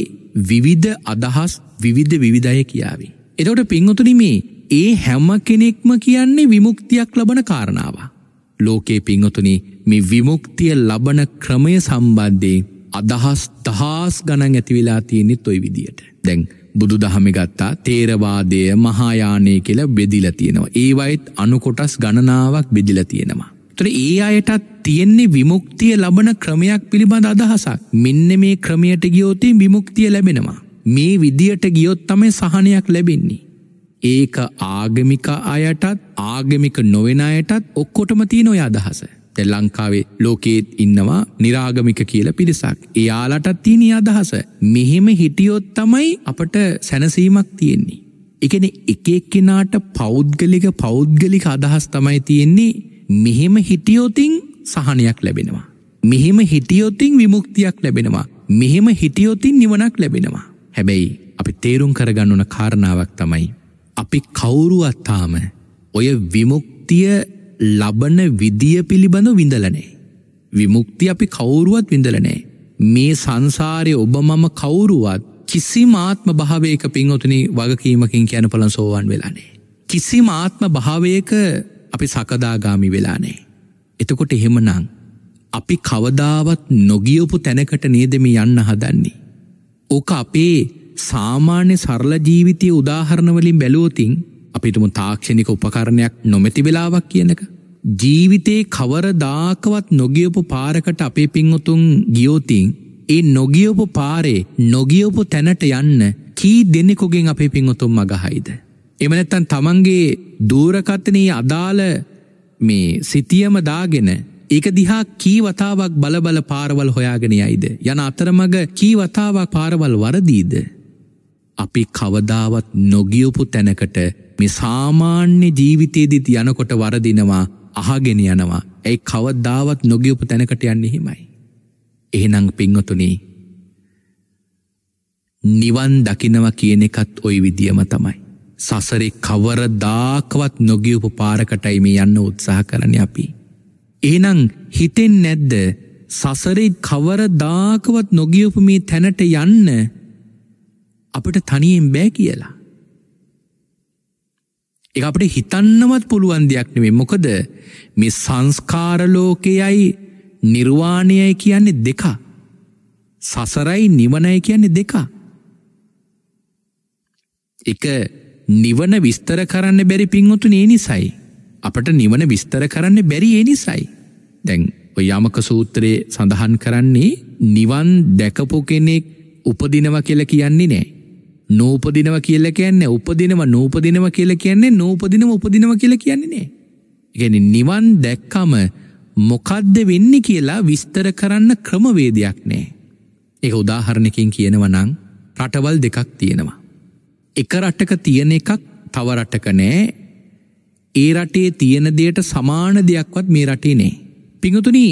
විවිධ අදහස් විවිධ විවිධය කියාවේ. එතවට පින්වතුනි මේ ඒ හැම කෙනෙක්ම කියන්නේ විමුක්තියක් ලබන කාරණාව. ලෝකේ පින්වතුනි මේ විමුක්තිය ලබන ක්‍රමය සම්බන්ධයෙන් අදහස් දහස් ගණන් ඇතිවෙලා තියෙනෙත් ඔයි විදියට. දැන් බුදු දහමි ගත්තා තේරවාදය මහායානය කියල බෙදිල තියෙනවා. ඒවයිත් අනුකොටස් ගණනාවක් බෙදිල තියෙනවා. තොර ඒ අයටත් තියෙන්නේ විමුක්තිය ලබන ක්‍රමයක් පිළිබඳ අදහසක්. මෙන්න මේ ක්‍රමයට ගියෝතේ විමුක්තිය ලැබෙනවා. මේ විදියට ගියොත් තමයි සහනයක් ලැබෙන්නේ. ඒක ආගමික අයටත් ආගමික නොවෙන අයටත් ඔක්කොටම තියෙන ඔය අදහස. ලංකාවේ ලෝකේත් ඉන්නවා නිරාගමික කියල පිරිසක්. එයාලටත් තියනි අදහස. මෙහෙම හිටියොත් තමයි අපට සැනසීමක් තියෙන්නේ. එකන එකක්කෙනාට පෞද්ගලික පෞද්ගලික අදහස් තමයි තියෙන්නේ මෙහෙම හිටියෝතිං සහනයක් ලැබෙනවා. මෙහෙම හිටියෝතිං විමුක්තියක් ලැබෙනවා. මෙහෙම හිටියෝතින් නිවනක් ලැබෙනවා. හැබැයි අපි තේරුම් කරගන්නන කාරණාවක් තමයි. අපි කවුරු අත්තාම ඔය විමුක්තිය ලබන විදිය පිළිබඳ විඳලනේ. විමුක්ති අපි කවුරුවත් විඳලනේ. මේ සංසාරය ඔබ මම කවුරුවත් කිසි මාත්ම භාවයක පින්වතුනි වගකීමකින් කියන පලන් සෝවන් වෙලානේ. කිසි මාත්ම භාවයක අපි සකදාගාමි වෙලානේ. එතකොට එහෙමනං. අපි කවදාවත් නොගියපු තැනකට නේදම යන්න හදන්නේ. ඕක අපේ සාමාන්‍ය සරල ජීවිතය උදාහරණවලින් බැලෝතින් අපිටම තාක්ෂණික උපකරණයක් නොමැති වෙලාවක් කියනක. ජීවිතේ කවර දාකවත් නොගියපු පාරකට අපේ පිංහතුන් ගියෝතින් ඒ නොගියපු පාරේ නොගියපු තැනට යන්න කී දෙන්නෙකුගෙන් අපේ පිංහතුම් මගහයිද. එමනැත්තන් තමන්ගේ දූරකත්තනයේ අදාළ මේ සිතියම දාගෙන ඒක දිහා කී වතාවක් බලබල පාරවල් හොයාගෙන යයිද. යන අතරමඟ කී වතාවක් පාරවල් වරදීද. අපි කවදාවත් නොගියපු තැනකට මේ සාමාන්‍ය ජීවිතයේදිත් යනකොට වරදිනවා අහගෙන යනවා ඇයි කවද්දාවත් නොගියපු තැනකට යන්නේ හිමයි. එහෙනං පිංහතුනී නිවන් දකිනව කියන එකත් ඔයි විදිියම තමයි. සසරෙ කවර දාකවත් නොගියපු පාරකටයි මේ යන්න උත්සාහ කරන අපි. ඒනං හිතෙන් නැද්ද සසරෙත් කවර දාකවත් නොගියපු මේ තැනට යන්න අපට තනියෙන් බෑ කියලා. එක අපට හිතන්නවත් පුළුවන් දෙයක් නෙමේ මොකද මේ සංස්කාරලෝකයයි නිර්වාණයයි කියන්නේ දෙක සසරයි නිවනයි කියන්නේ දෙක එක නිවන විස්තර කරන්න බැරි පින්වතුන ඒ නිසයි අපට නිවන විස්තර කරන්න බැරි ඒ නිසයි දැන් ඔය යමක සූත්‍රයේ සඳහන් කරන්නේ නිවන් දැකපු කෙනෙක් උපදිනව කියලා කියන්නේ නෑ නූපදිනව කියලා කියන්නේ උපදිනව නූපදිනව කියලා කියන්නේ නූපදිනව උපදිනව කියලා කියන්නේ නේ. කියන්නේ නිවන් දැක්කම මොකද්ද වෙන්නේ කියලා විස්තර කරන්න ක්‍රමවේදයක් නෑ. ඒක උදාහරණකින් කියනවා නම් රටවල් දෙකක් තියෙනවා. එක රටක තියෙන එකක් තව රටක නෑ. ඒ රටේ තියෙන දෙයට සමාන දෙයක්වත් මේ රටේ නෑ. පිඟුතුනි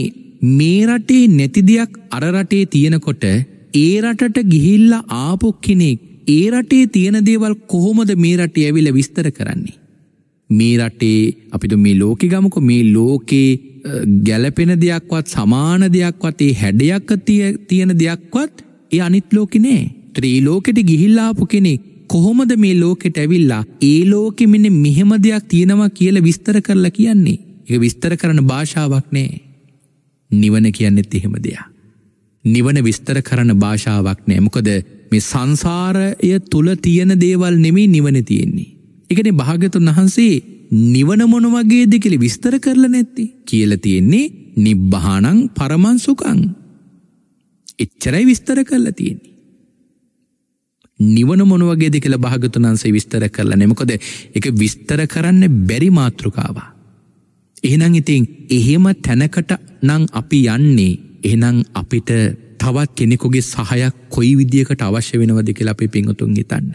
මේ රටේ නැති දෙයක් අර රටේ තියෙනකොට ඒ රටට ගිහිල්ලා ආපු කෙනෙක් ඒ රටේ තියෙන දේවල් කොහොමද මේ රට ඇවිල විස්තර කරන්නේ. මේ රටේ අපිට මේ ලෝකෙ ගමක මේ ලෝකේ ගැලපෙන දෙයක්වත් සමාන දෙයක්වත් ඒ හැඩයක් තියෙන දෙයක්වත් ඒ අනිත් ලෝකෙ නෑ. ත්‍රී ලෝකෙට ගිහිල්ලාපු කෙනෙක් කොහොමද මේ ලෝකෙට ඇවිල්ලා ඒ ලෝකෙ මෙන්න මෙහෙම දෙයක් තියෙනවා කියල විස්තර කරලා කියන්නේ. ඒ විස්තර කරන භාෂාවක් නෑ. නිවන කියන්නෙත් එහෙම දෙයක්. නිවන විස්තර කරන භාෂාවක් නෑ මොකද මේ සංසාරය තුළ තියෙන දේවල් නෙමේ නිවන තියෙන්නේ. එකන භාගතුන් වහන්සේ නිවනමොන වගේ දෙකෙලි විස්තර කරල නැත්ති කියල තියෙන්නේ නිබ්බහනං පරමන්සුකං. එච්චරයි විස්තර කරල තියෙන්නේ. නිවන මොනවගේ දෙ කියලා භාගතුනන්සේ විස්තර කරලා නෙමකොද එක විස්තර කරන්න බැරි මාතෘකාවා. එහෙනම් ඉතින් එහෙම තැනකට නං අපි යන්නේ එහෙනම් අපිට තවත් කෙනෙකුගේ සහයක් කොයි විදිියකට අවශ්‍ය වෙනවද කියලා අපේ පිංහතුන් හිතන්න.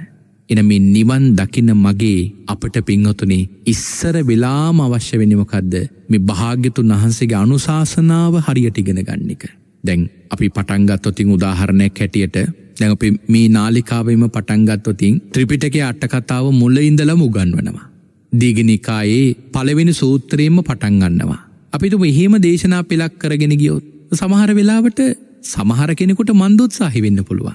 එන මේ නිවන් දකින මගේ අපට පිංහතුනේ ඉස්සර වෙලාම අවශ්‍ය වෙනමකක්ද මේ භාග්‍යතු වහන්සේගේ අනුශාසනාව හරියට ඉගෙන ගන්න එක. දැන් අපි පටන්ගත්තොතින් උදාහරණයක් හැටියට දැන් අපි මේ නාලිකාවම පටන්ගත්තොතින් ත්‍රිපිටකේ අට්ටකතාව මුල්ල ඉඳලම උගන්වනවා. දීගනිකායේ පළවෙනි සූත්‍රයේම පටන් ගන්නවා. අපි තුම එහෙම දේශනා පෙළක් කරගෙන ගියොත් සමහර වෙලාවට සමහර කෙනෙකුට මන්දෝත්සාහි වෙන්න පුළුවන්.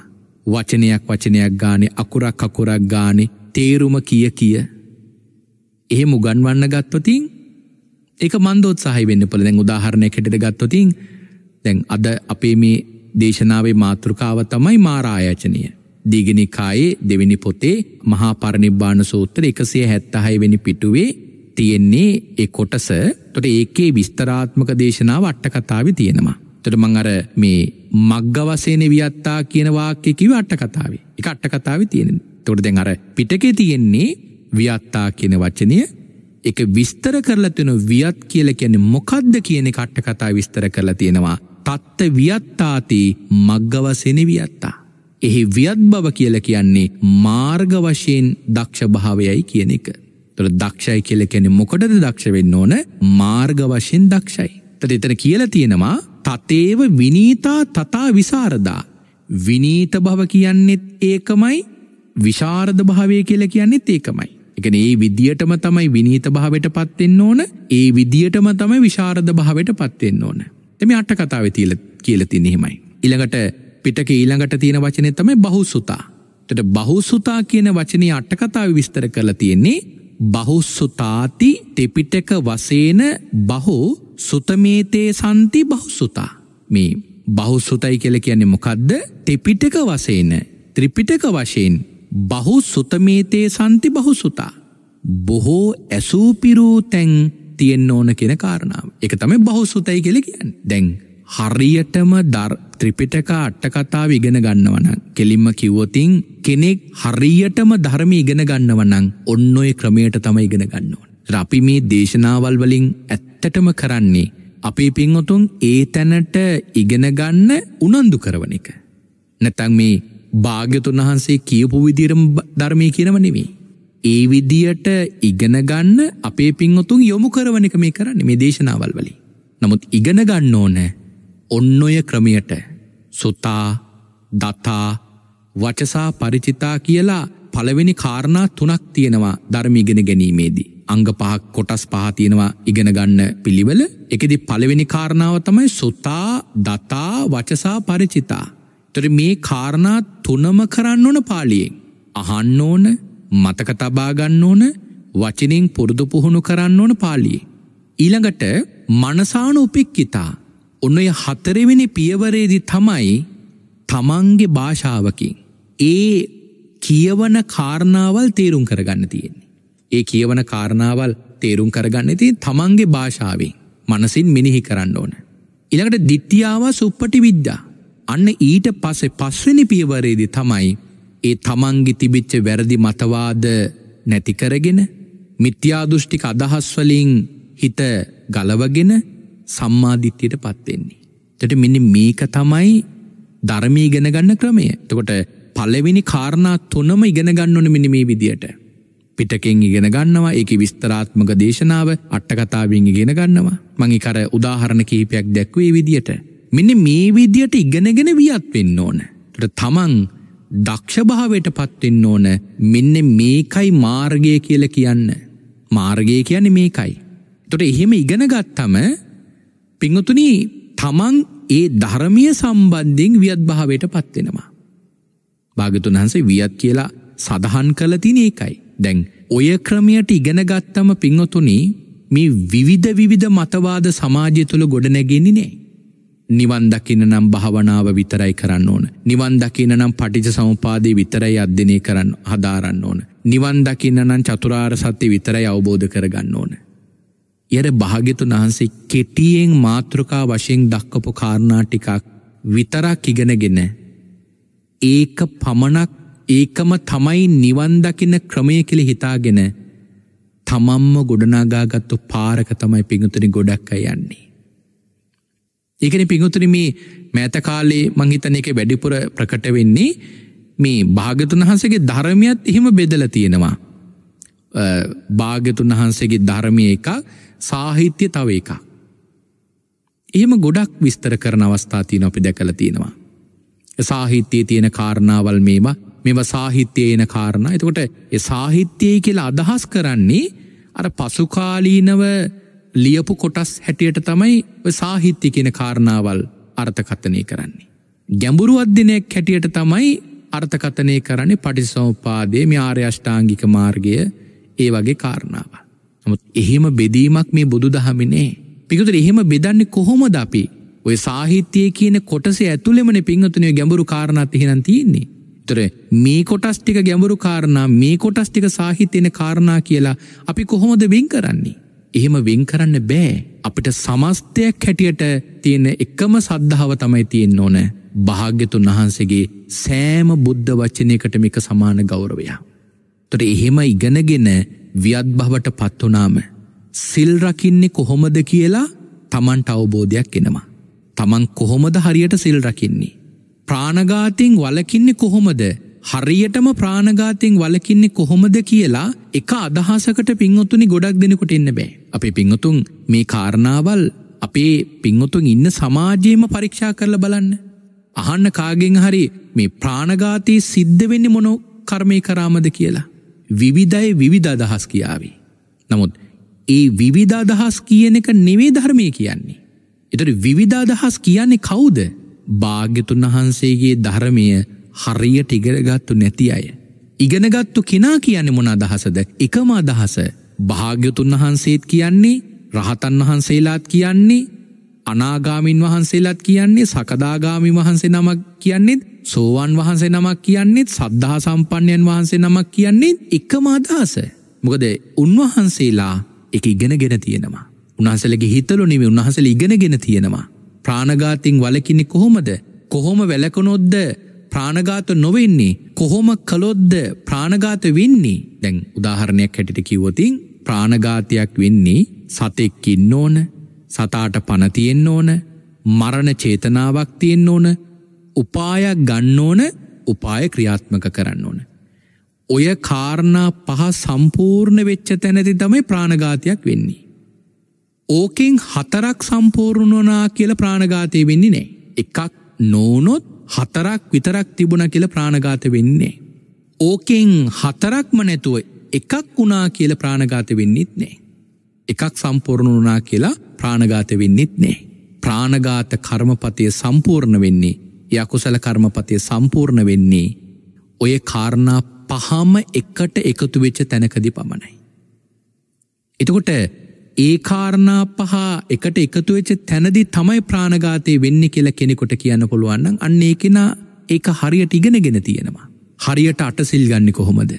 වචනයක් වචනයක් ගානේ අකුරක් අකුරක් ගානේ තේරුම කිය කිය එහෙම උගන්වන්න ගත්තොතින් ඒක මන්දෝත්සාහි වෙන්න පුළුවන්. දැන් උදාහරණයක් හැටියට ගත්තොතින් දැන් අද අපේ මේ දේශනාවේ මාතෘකාව තමයි මාරායචනය. දීගනිකායේ දෙවෙනි පොතේ මහා පරිනිබ්බාන සූත්‍ර 176 වෙනි පිටුවේ තියෙන්නේ ඒ කොටස. ඒතකොට ඒකේ විස්තරාත්මක දේශනාව අට කතාවේ තියෙනවා. ඇත්තට මං අර මේ මග්ග වශයෙන් වියත්තා කියන වාක්‍ය කිව්ව අට කතාවේ. ඒක අට කතාවේ තියෙන. ඒතකොට දැන් අර පිටකේ තියෙන්නේ වියත්තා කියන වචනය ඒක විස්තර කරලා තියෙන වියත් කියලා කියන්නේ මොකද්ද කියන එක අට කතාවේ විස්තර කරලා තියෙනවා. තත්ත වියත්තාති මග්ග වශයෙන් වියත්තා. එහි වියත් බව කියලා කියන්නේ මාර්ග වශයෙන් දක්ෂ භාවයයි කියන එක. තොර දක්ෂයි කියල කැනෙ මොකටද දක්ෂ වෙන්න ඕන මාර්ග වශයෙන් දක්ෂයි. තට එතන කියලා තියෙනවා තතේව විනීතා තතා විසාරදා. විනීත භව කියන්නෙත් ඒකමයි විශාරද භාවය කියලා කියන්නෙත් ඒකමයි. එකන ඒ විදිහටම තමයි විනීත භාවයට පත්වෙන්න ඕන ඒ විදිහටම තමයි විශාරද භාවයට පත්වෙන්න ඕන. එම අට කතාව තිීල කියලති නෙහෙමයි. ඉළඟට පිටක ඊළඟට තියෙන වචනය තමයි බහුසුතා. තට බහුසුතා කියන වචනය අට්ටකතාව විස්තර කරලා තියෙන්නේ බහුස්සුතාති තෙපිටක වසේන බහෝ සුතමේතේ සන්ති බහුසුතා මේ බහුසුතයි කියල කියන්නේ මොකක්ද තෙපිටක වසේන ත්‍රිපිටක වශයෙන් බහු සුතමේතේ සන්ති බහුසුතා බොහෝ ඇසූපිරූ තැන් තියෙන්න්න ඕන කෙන කාරණාව එක තමයි බහුසුතයි කෙල කියන්න දැන් හරියටම දර් ත්‍රිපිටක අට්ටකතාව ඉගෙන ගන්නවන කෙලින්ම කිව්වොතින් කෙනෙක් හරියටම ධර්ම ඉගෙන ගන්නවනං ඔන්න ඔය ක්‍රමයට තම ඉගෙන ගන්නවන. රපි මේ දේශනාවල් වලින් ඇත්ත ඇත්තටම කරන්නේ අපේ පින්වතුන් ඒ තැනට ඉගෙන ගන්න උනන්දු කරවන එක. නැතන් මේ භාග්‍යතුන් වහන්සේ කියපු විදිරම් ධර්මය කියනව නෙවෙයි. ඒ විදියට ඉගෙන ගන්න අපේ පින්වතුන් යොමු කරවන එක මේ කරන්න මේ දේශනාවල් වලින්. නමුත් ඉගෙන ගන්න ඕන ඔන්න ඔය ක්‍රමයට සුතා දතා වචසා පරිචිතා කියලා පළවෙනි කාරණා තුනක් තියෙනවා ධර්ම ඉගෙන ගැනීමේදී. අංග පහක් කොටස් පහතියෙනවා ඉගෙනගන්න පිළිවෙල එකදි පළවෙනි කාරණාව තමයි සුතා දතා වචසා පරිචිතා. තොරි මේ කාරණා තුනම කරන්න ඕන පාලියෙන්. අහන්න ඕන මතකතබාගන්න ඕන වචනින් පුරුදු පුහුණු කරන්න ඕන පාලියේ. ඊළඟට මනසාන උපෙක්කිතා ඔන්න ඔය හතරවෙනි පියවරේදි තමයි තමන්ගේ භාෂාවකින් ඒ කියවන කාරණාවල් තේරුම් කරගන්න තියෙන්නේ. ඒ කියවන කාරණාවල් තේරුම් කරගන්න ති තමන්ගේ භාෂාවෙන් මනසින් මිනිහි කරන්න ඕන. ඉළඟට දිත්්‍යාව සුප්පටි විද්‍යා. අන්න ඊට පසේ පස්වනි පියවරේදි තමයි ඒ තමන්ගි තිබිච්ච වැරදි මතවාද නැතිකරගෙන මිත්‍යාදුෘෂ්ටික අදහස්වලින් හිත ගලවගෙන සම්මාධිත්‍යයට පත්වෙන්නේ. තට මෙනි මේක තමයි ධර්මී ඉගෙනගන්න ක්‍රමය තකොට පලවෙනි කාරණා තුනම ඉගෙනගන්නවන මිනිමේ විදියට. පිටකෙන් ඉගෙන ගන්නවා ඒකි විස්තරාත්මක දේශනාව අට්ටකතාවෙන් ඉගෙන ගන්නවා මංි කර උදාහරණ කිහිපයක් දැක්වේ විදියට මෙන්න මේ විදියට ඉගෙනගෙන වියත් වෙන්න ඕන තමන් දක්ෂභාවයට පත්වෙන්න ඕන මෙන්න මේකයි මාර්ගය කියල කියන්න මාර්ගය කියන මේකයි තොට එහෙම ඉගෙන ගත්තම පිංහතුනි තමන් ඒ ධර්මය සම්බන්ධයෙන් වියත් භාවයට පත්වෙනවා භාගතුන් වහන්සේ වියත් කියලා සඳහන් කලතින ඒකයි දැන් ඔය ක්‍රමයට ඉගෙනගත්තම පිංහතුනි මේ විවිධ විවිධ මතවාද සමාජය තුළ ගොඩනැගෙනි නේ. නිවන් දකින නම් භාවනාව විතරයි කරන්න ඕන. නිවන් දකින නම් පටිච සමුපාදේ විතරයි අධ්‍යනය කරන්න හදාරන්න ඕන. නිවන් දකින්න නම් චතුරාර් සත්‍ය විතරයි අවබෝධ කරගන්න ඕන. එර භාගිතුන් වහන්සේ කෙටියෙන් මාතෘකා වශයෙන් දක්කපු කාරණා ටිකක් විතරක් ඉගෙනගෙන ඒක පමණක් ඒකම තමයි නිවන් දකින ක්‍රමය කෙළි හිතාගෙන තමම්ම ගොඩනාගාගත්තු පාරක තමයි පිඟුතුනි ගොඩක් අයන්නේ. ඒකන පිඟුතුනි මේ මෑතකාලේ මංහිතන එක වැඩිපුර ප්‍රකට වෙන්නේ මේ භාගතුන් වහන්සේගේ ධර්මයත් එහෙම බෙදල තියෙනවා. භාගතුන් වහන්සේගේ ධර්මය එක සාහිත්‍ය තව එකක්. එහෙම ගොඩක් විස්තර කරන අවස්ථාතියන අපි දැකල තියෙනවා. සාහිත්‍යයේ තියෙන කාරණාවල් මේවා මෙව සාහිත්‍යය එන කාරණ එතකොට සාහිත්‍යය කියලා අදහස් කරන්නේ අර පසුකාලීනව ලියපු කොටස් හැටියට තමයි සාහිත්‍ය කියන කාරණාවල් අර්ථකථනය කරන්නේ. ගැඹුරු අධ්‍යනයක් හැටියට තමයි අර්ථකථනය කරන්නේ පටිසෝපාදය මේ ආර්යෂ්ඨාංගික මාර්ගය ඒ වගේ කාරණාව. නමුත් එහෙම බෙදීමක් මේ බුදු දහමිනේ පිකුතුර එහෙම බෙදන්නේ කොහොමද අපි ඔය සාහිත්‍යය කියන කොටස ඇතුළෙමන පින්වතුනය ගැඹුරු කාරණත් එහෙනන් තියන්නේ උත්තරය මේ කොටස් ටික ගැඹුරු කාරණා මේ කොටස් ටික සාහිත්‍යන කාරණා කියලා අපි කොහොමද වෙන් කරන්නේ. එහෙම වෙන් කරන්න බෑ අපිට සමස්තයක් හැටියට තියෙන එකම සද්ධාව තමයි තියෙන් ඕන භාග්‍යතුන් වහන්සේගේ සෑම බුද්ධ වච්චනයකට මේක සමාන ගෞරවයා. තොට එහෙම ඉගෙනගෙන ව්‍යත්භවට පත්වනාම සිල්රකින්නේ කොහොමද කියලා තමන්ට අවබෝධයක් එෙනවා. තමන් කොහොමද හරියට සිල් රකින්නේ. ප්‍රාණඝාතයෙන් වළකින්නේ කොහොමද? හරියටම ප්‍රාණඝාතයෙන් වළකින්නේ කොහොමද කියලා එක අදහසකට පින්වතුනි ගොඩක් දෙනෙකුට ඉන්න බෑ. අපේ පින්වතුන් මේ කාරණාවල් අපේ පින්වතුන් ඉන්න සමාජයේම පරීක්ෂා කරලා බලන්න. අහන්න කාගෙන් හරි මේ ප්‍රාණඝාතයේ සිද්ධ වෙන්නේ මොන කර්මේ කරාමද කියලා. විවිධයි විවිධ අදහස් කියාවි. නමුත් ඒ විවිධ අදහස් කියන එක නෙවෙයි ධර්මයේ කියන්නේ. ඒතර විවිධ අදහස් කියන්නේ කවුද? භාග්‍යතුන් වහන්සේගේ ධර්මය හරියට ඉගරගත්තු නැති අය. ඉගෙනගත්තු කෙනා කියන්නේ මොන අදහසද එකම අදහස භාග්‍යතුන් වහන්සේත් කියන්නේ රහතන් වහන්සේලාත් කියන්නේ අනාගාමින් වහන්සේලාත් කියන්නේ සකදාගාමි වහන්සේ නමක් කියන්නේෙත් සෝවන් වහන්සේ නමක් කියන්නේෙත් සද්ධහා සම්පන්නයන් වහන්සේ නමක් කියන්නේ එකම අදහස. මොකද උන්වහන්සේලා එක ඉගෙනගෙන තියෙනවා. උන්හසලගේ හිතලු නෙමේ උන්හසල ඉගෙනගෙන තියෙනවා. ප්‍රාණගාතින් වලකින්නේ කොහොමද? කොහොම වැළකනොත්ද ප්‍රාණගාත නොවෙන්නේ? කොහොම කළොත්ද ප්‍රාණගාත වෙන්නේ? දැන් උදාහරණයක් හැටියට කිව්වොතින් ප්‍රාණඝාතයක් වෙන්නේ සතෙක් ඉන්න ඕන සතාට පණ තියෙන්න ඕන මරණ චේතනාවක් තියෙන්න ඕන උපායක් ගන්න ඕන උපාය ක්‍රියාත්මක කරන්න ඕන ඔය කාරණා පහ සම්පූර්ණ වෙච්ච තැනදී තමයි ප්‍රාණඝාතයක් වෙන්නේ ඕකෙන් හතරක් සම්පූර්ණනා කියල ප්‍රාණඝාතය වෙන්නේ නෑ. එකක් නෝනොත් හතරක් විතරක් තිබුණ කියල ප්‍රාණඝාත වෙන්නේ. ඕකෙන් හතරක්ම නැතුව එකක් වුණා කියල ප්‍රාණඝාත වෙන්නෙත් නෑ. එකක් සම්පූර්ණ වනා කියලා ප්‍රාණඝාත වෙන්නෙත් නෑ. ප්‍රාණඝාත කර්මපතය සම්පූර්ණ වෙන්නේ ය අකුසල කර්මපතය සම්පූර්ණ වෙන්නේ ඔය කාරණා පහම එකට එකතු වෙච්ච තැනකදි පමණයි. එතකොට ඒ කාරණා පහ එකට එකතු වෙච්ච තැනදි තමයි ප්‍රාණඝාතය වෙන්නේ කියලා කෙනෙකුට කියන්න පුළුවන් නම් අන්න ඒ කෙනා ඒක හරියට ඉගෙනගෙන තියෙනවා. හරියට අටසිල් ගන්න කොහොමද?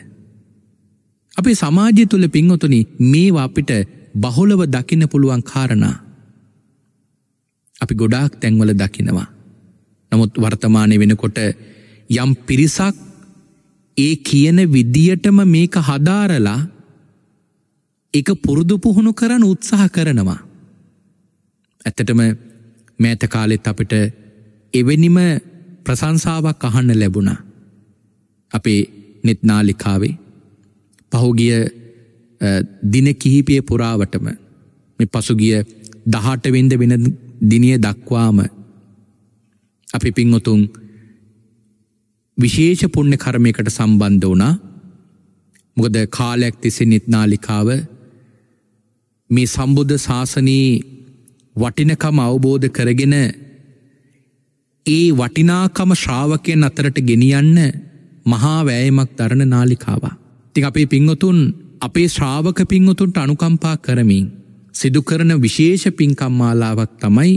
අපේ සමාජය තුළ පින්වතුනි මේවා අපිට බහුලව දකින්න පුළුවන් කාරණා. අපි ගොඩාක් තැන්වල දකිනවා. නමුත් වර්තමානය වෙනකොට යම් පිරිසක් ඒ කියන විදියටම මේක හදාරලා එක පුරුදු පුහුණු කරන උත්සාහ කරනවා. ඇත්තටම මෑත කාලෙත් අපිට එවැනිම ප්‍රසංසාවක් අහන්න ලැබුණා. අපේ නෙත්නාලිකාවේ පහුගිය දින කිහිපිය පුරාවටම මේ පසුගිය දහටවෙන්ද වෙන දිනිය දක්වාම අපි පිංවතුන් විශේෂ පුුණ්‍ය කරමයකට සම්බන්ධ වනා මොකද කාලයක් තිසි නිත්නාලිකාව මේ සම්බුද්ධ ශාසනයේ වටිනකම අවබෝධ කරගෙන ඒ වටිනාකම ශ්‍රාවකයන් අතරට ගෙනියන්න මහා වෑයමක් දරණ නාලිකාවා. තිං අපේ පිංවතුන් අපේ ශ්‍රාවක පිංවතුන්ට අනුකම්පා කරමින් සිදුකරන විශේෂ පින්කම්මාලාවක් තමයි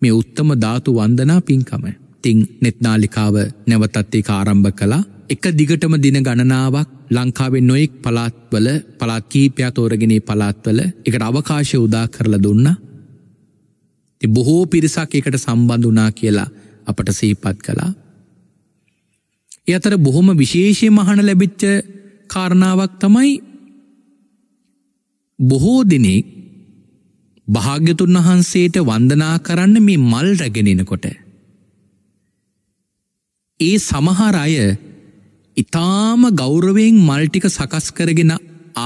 මේ උත්තම ධාතු වන්දනා පින්කම. තිං නෙත්නාලිකාව නැවතත් ඒක ආරම්භ කලා එක දිගටම දින ගණනාවක් ලංකාවේ නොයෙක් පලාත්වල පලාත් කීපයක් තෝරගෙන පලාත්වල එකට අවකාශය උදා කරලා දුන්න බොහෝ පිරිසක් එකට සම්බන්ධ වනා කියලා අපට සීපත් කළා එ අතර බොහොම විශේෂය මහන ලැබිච්ච කාරණාවක් තමයි බොහෝ දෙනෙක් භාග්‍යතුන් වහන්සේට වන්දනා කරන්න මේ මල් රැගෙනෙනකොට ඒ සමහර අය ඉතාම ගෞරවයෙන් මල්ටික සකස් කරගෙන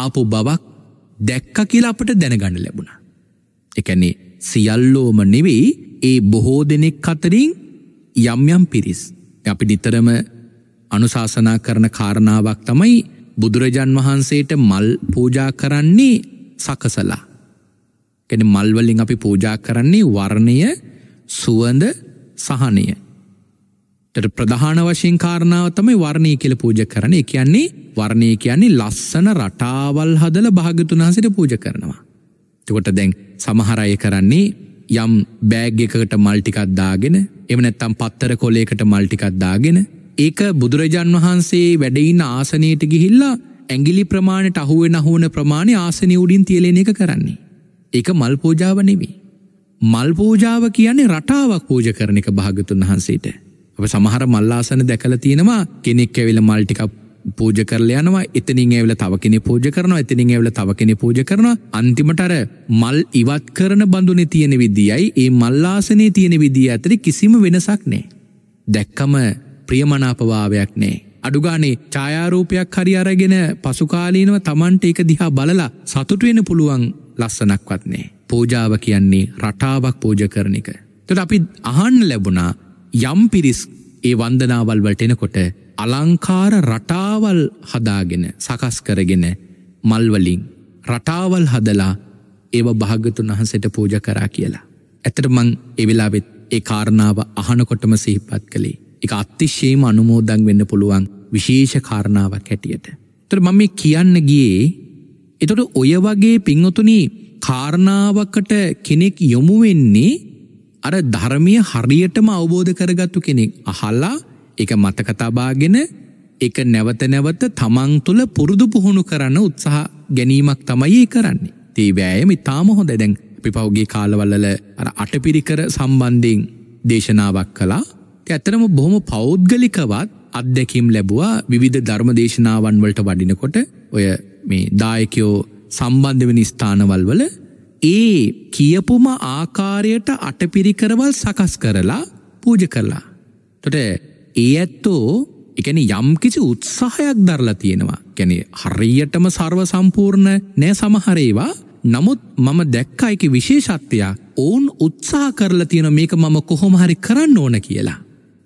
ආපු බවක් දැක්ක කියලා අපට දැනගන්න ලැබුණ. එකනේ සියල්ලෝම නෙවෙයි ඒ බොහෝ දෙනෙක් අතරින් යම්යම් පිරිස්. අපි නිතරම අනුශාසනා කරන කාරණාවක් තමයි බුදුරජන් වහන්සේට මල් පූජා කරන්නේ සකසලා. කැන මල්වලින් අපි පූජා කරන්නේ වර්ණය සුවඳ සහනය. තට ප්‍රධාන වශයෙන් කාරණාව තමයි වර්ණය කියල පූජ කරන කියන්නේ වර්ණය කියන්නේ ලස්සන රටාවල් හදල භාගතුනාසිට පූජ කරනවා. තකොට දැන් සමහරය කරන්නේ යම් බෑග් එකකට මල්ටිකත්දාගෙන එමනැත්තම් පත්තර කොලේකට මල්ටිකත්දාගෙන ඒක බුදුරජාන් වහන්සේ වැඩයින්න ආසනයට ගිහිල්ලා ඇගිලි ප්‍රමාණයට අහුවෙන අහුවන ප්‍රමාණය ආසනය උඩින් තියලෙන එක කරන්නේ. ඒක මල් පූජාව නෙවී. මල් පූජාව කියන්නේ රටාවක් පූජ කරන එක භාගතුන් වහන්සේට. ඔබ සමහර මල්ලාසන දැකල තියෙනවා කෙනෙක් ඇවිල මල්ටිකක් පූජ කරලයනවා එතනින් ඇවල තව කෙනෙ පූජ කරනවා එතනින් ඇවල තව කෙනෙ පූජ කරන අන්තිමටර මල් ඉවත් කරන බඳුනේ තියෙන විදියයි ඒ මල්ලාසනය තියෙන විදිී ඇතරි කිසිම වෙනසක් නෑ. දැක්කම ප්‍රියමනාපභාවයක් නෑ. අඩුගානේ ඡායාරූපයක් හරි අරගෙන පසුකාලීනව තමන්ට එක දිහා බලලා සතුටුවෙන පුළුවන් ලස්සනක්වත් නෑ. පූජාව කියන්නේ රටාවක් පූජ කරන එක. තොට අපි අහන් ලැබුණා යම් පිරිස් ඒ වන්දනාවල් වලටෙනකොට අලංකාර රටාවල් හදාගෙන සකස් කරගෙන මල්වලින් රටාවල් හදලා ඒව භාගතුන් වහන්සට පූජ කරා කියලා. ඇතට මං එවෙලාවෙත් ඒ කාරණාව අහනකොටම සිහිපත් කළේ. එක අත්තිශ්‍යයම අනුමෝදං වෙන්න පුළුවන් විශේෂ කාරණාවක් හැටියට. තර මම කියන්න ගියේ එතොට ඔය වගේ පිංහතුනී කාරණාවකට කෙනෙක් යොමුවෙන්නේ අර ධර්මය හරියටම අවබෝධ කරගත්තු කෙනෙක් අහල්ලා එක මතකතබාගෙන එක නැවත නැවත තමන් තුළ පුරුදු පුහුණු කරන්න උත්සාහ ගැනීමක් තමයි ඒ කරන්නේ. තේ වෑයම ඉතාම හොඳ දැන් පිපව්ගේ කාලවල්ලල අර අටපිරිකර සම්බන්ධයෙන් දේශනාවක් කලා ඇතරම බොහොම පෞද්ගලිකවත් අත්දැකම් ලැබවා විධ ධර්ම දේශනාවන් වලට වඩිනකොට ඔය මේ දායකයෝ සම්බන්ධ වෙන ස්ථානවල් වල ඒ කියපුම ආකාරයට අටපිරිකරවල් සකස් කරලා පූජ කරලා. තොට ඒ ඇත්තෝ එකන යම් කිසි උත්සාහයක් දරලා තියෙනවා. කැනෙ හරියටම සර්ව සම්පූර්ණ නෑ සමහරේවා නමුත් මම දැක්කායික විශේෂත්වයක් ඔවුන් උත්සා කරලා තියෙන මේක මම කොහොම හරි කරන්න ඕන කියලා.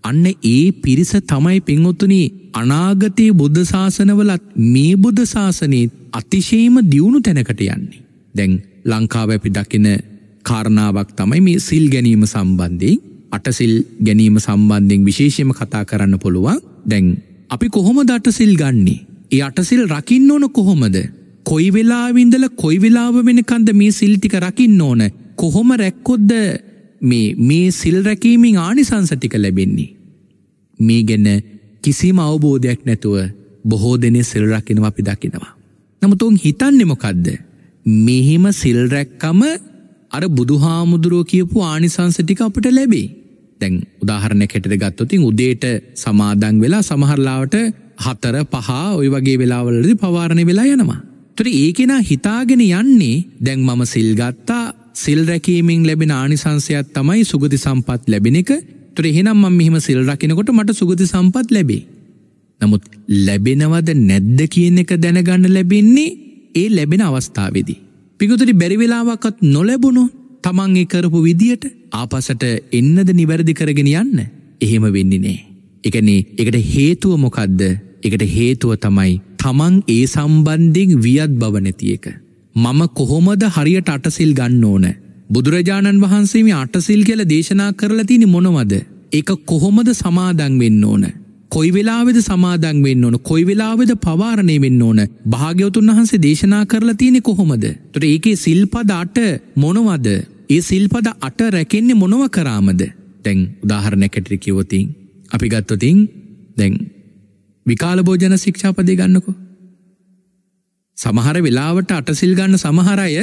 අන්න ඒ පිරිස තමයි පෙන්වොත්තුනි අනාගතයේ බුද්ධ ශාසනවලත් මේ බුද්ධ ශාසනයේ අතිශයම දියුණු තැනකට යන්නේ. දැන් ලංකාව අපි දකින කාරණාවක් තමයි මේ සිල් ගැනීම සම්බන්ධී අටසිල් ගැනීම සම්බන්ධයෙන් විශේෂයම කතා කරන්න පුළුවන් දැන් අපි කොහොම දටසිල් ගන්නේ ඒ අටසිල් රකින්න ඕන කොහොමද කොයි වෙලාවින්දල කොයි වෙලාව වෙනකන්ද මේ සිල්ටික රකින්න ඕන කොහොම රැක්කොද්ද මේ මේ සිල් රැකීමෙන් ආනිසංසටික ලැබෙන්නේ මේ ගැන කිසිම අවබෝධයක් නැතුව බොහෝ දෙනෙ සිල් රකිනවා අපි දකිනවා නමුතුන් හිතන්නෙමොකක්ද මෙහෙම සිල්රැක්කම අර බුදුහාමුදුරුව කියපු ආනිසංසටික අපට ලැබේ. දැන් උදාහරණ කෙටද ගත්තොතින් උදේට සමාදං වෙලා සමහරලාවට හතර පහ ඔය වගේ වෙලාවලද පවාරණය වෙලා යනවා. තුර ඒකෙන හිතාගෙන යන්නේ දැන් මම සිල්ගත්තා සිල්රැකීමෙන් ලැබෙන ආනිසංසයක් තමයි සුගති සම්පත් ලැබෙන එක තුර එහෙනම් මම මෙහෙම සිල්රකිනකොට මට සුගති සම්පත් ලැබේ. නමුත් ලැබෙනවද නැද්ද කියන එක දැනගන්න ලැබෙන්නේ ඒ ලැබෙන අවස්ථාවේදී. පිගුතුරි බැරිවෙලාවකත් නොලැබුණු තමන්ගේ කරපු විදියට ආපසට එන්නද නිවැරදි කරගෙන යන්න එහෙම වෙන්නිනේ. එකන එකට හේතුව මොකක්ද එකට හේතුව තමයි තමන් ඒ සම්බන්ධෙන් වියත් බවනැතියක. මම කොහොමද හරියට අටසිල් ගන්න ඕන. බුදුරජාණන් වහන්සේම අටසිල් කියල දේශනා කරලා තිනි මොනවද. එක කොහොමද සමාදන් වෙන්න ඕන. කොයි වෙලාවෙද සමාදන් වෙන්න ඕන කොයි වෙලාවෙද පවාරණය වෙන්න ඕන භාග්‍යවතුන් වහන්සේ දේශනා කරලා තියෙන්නේ කොහොමද? ඒතර ඒකේ සිල්පද 8 මොනවද? ඒ සිල්පද 8 රැකෙන්නේ මොනව කරාමද? දැන් උදාහරණයකට කිව්වොතින් අපි ගත්තොතින් දැන් විකාල භෝජන ශික්ෂාපදේ ගන්නකෝ. සමහර වෙලාවට අටසිල් ගන්න සමහර අය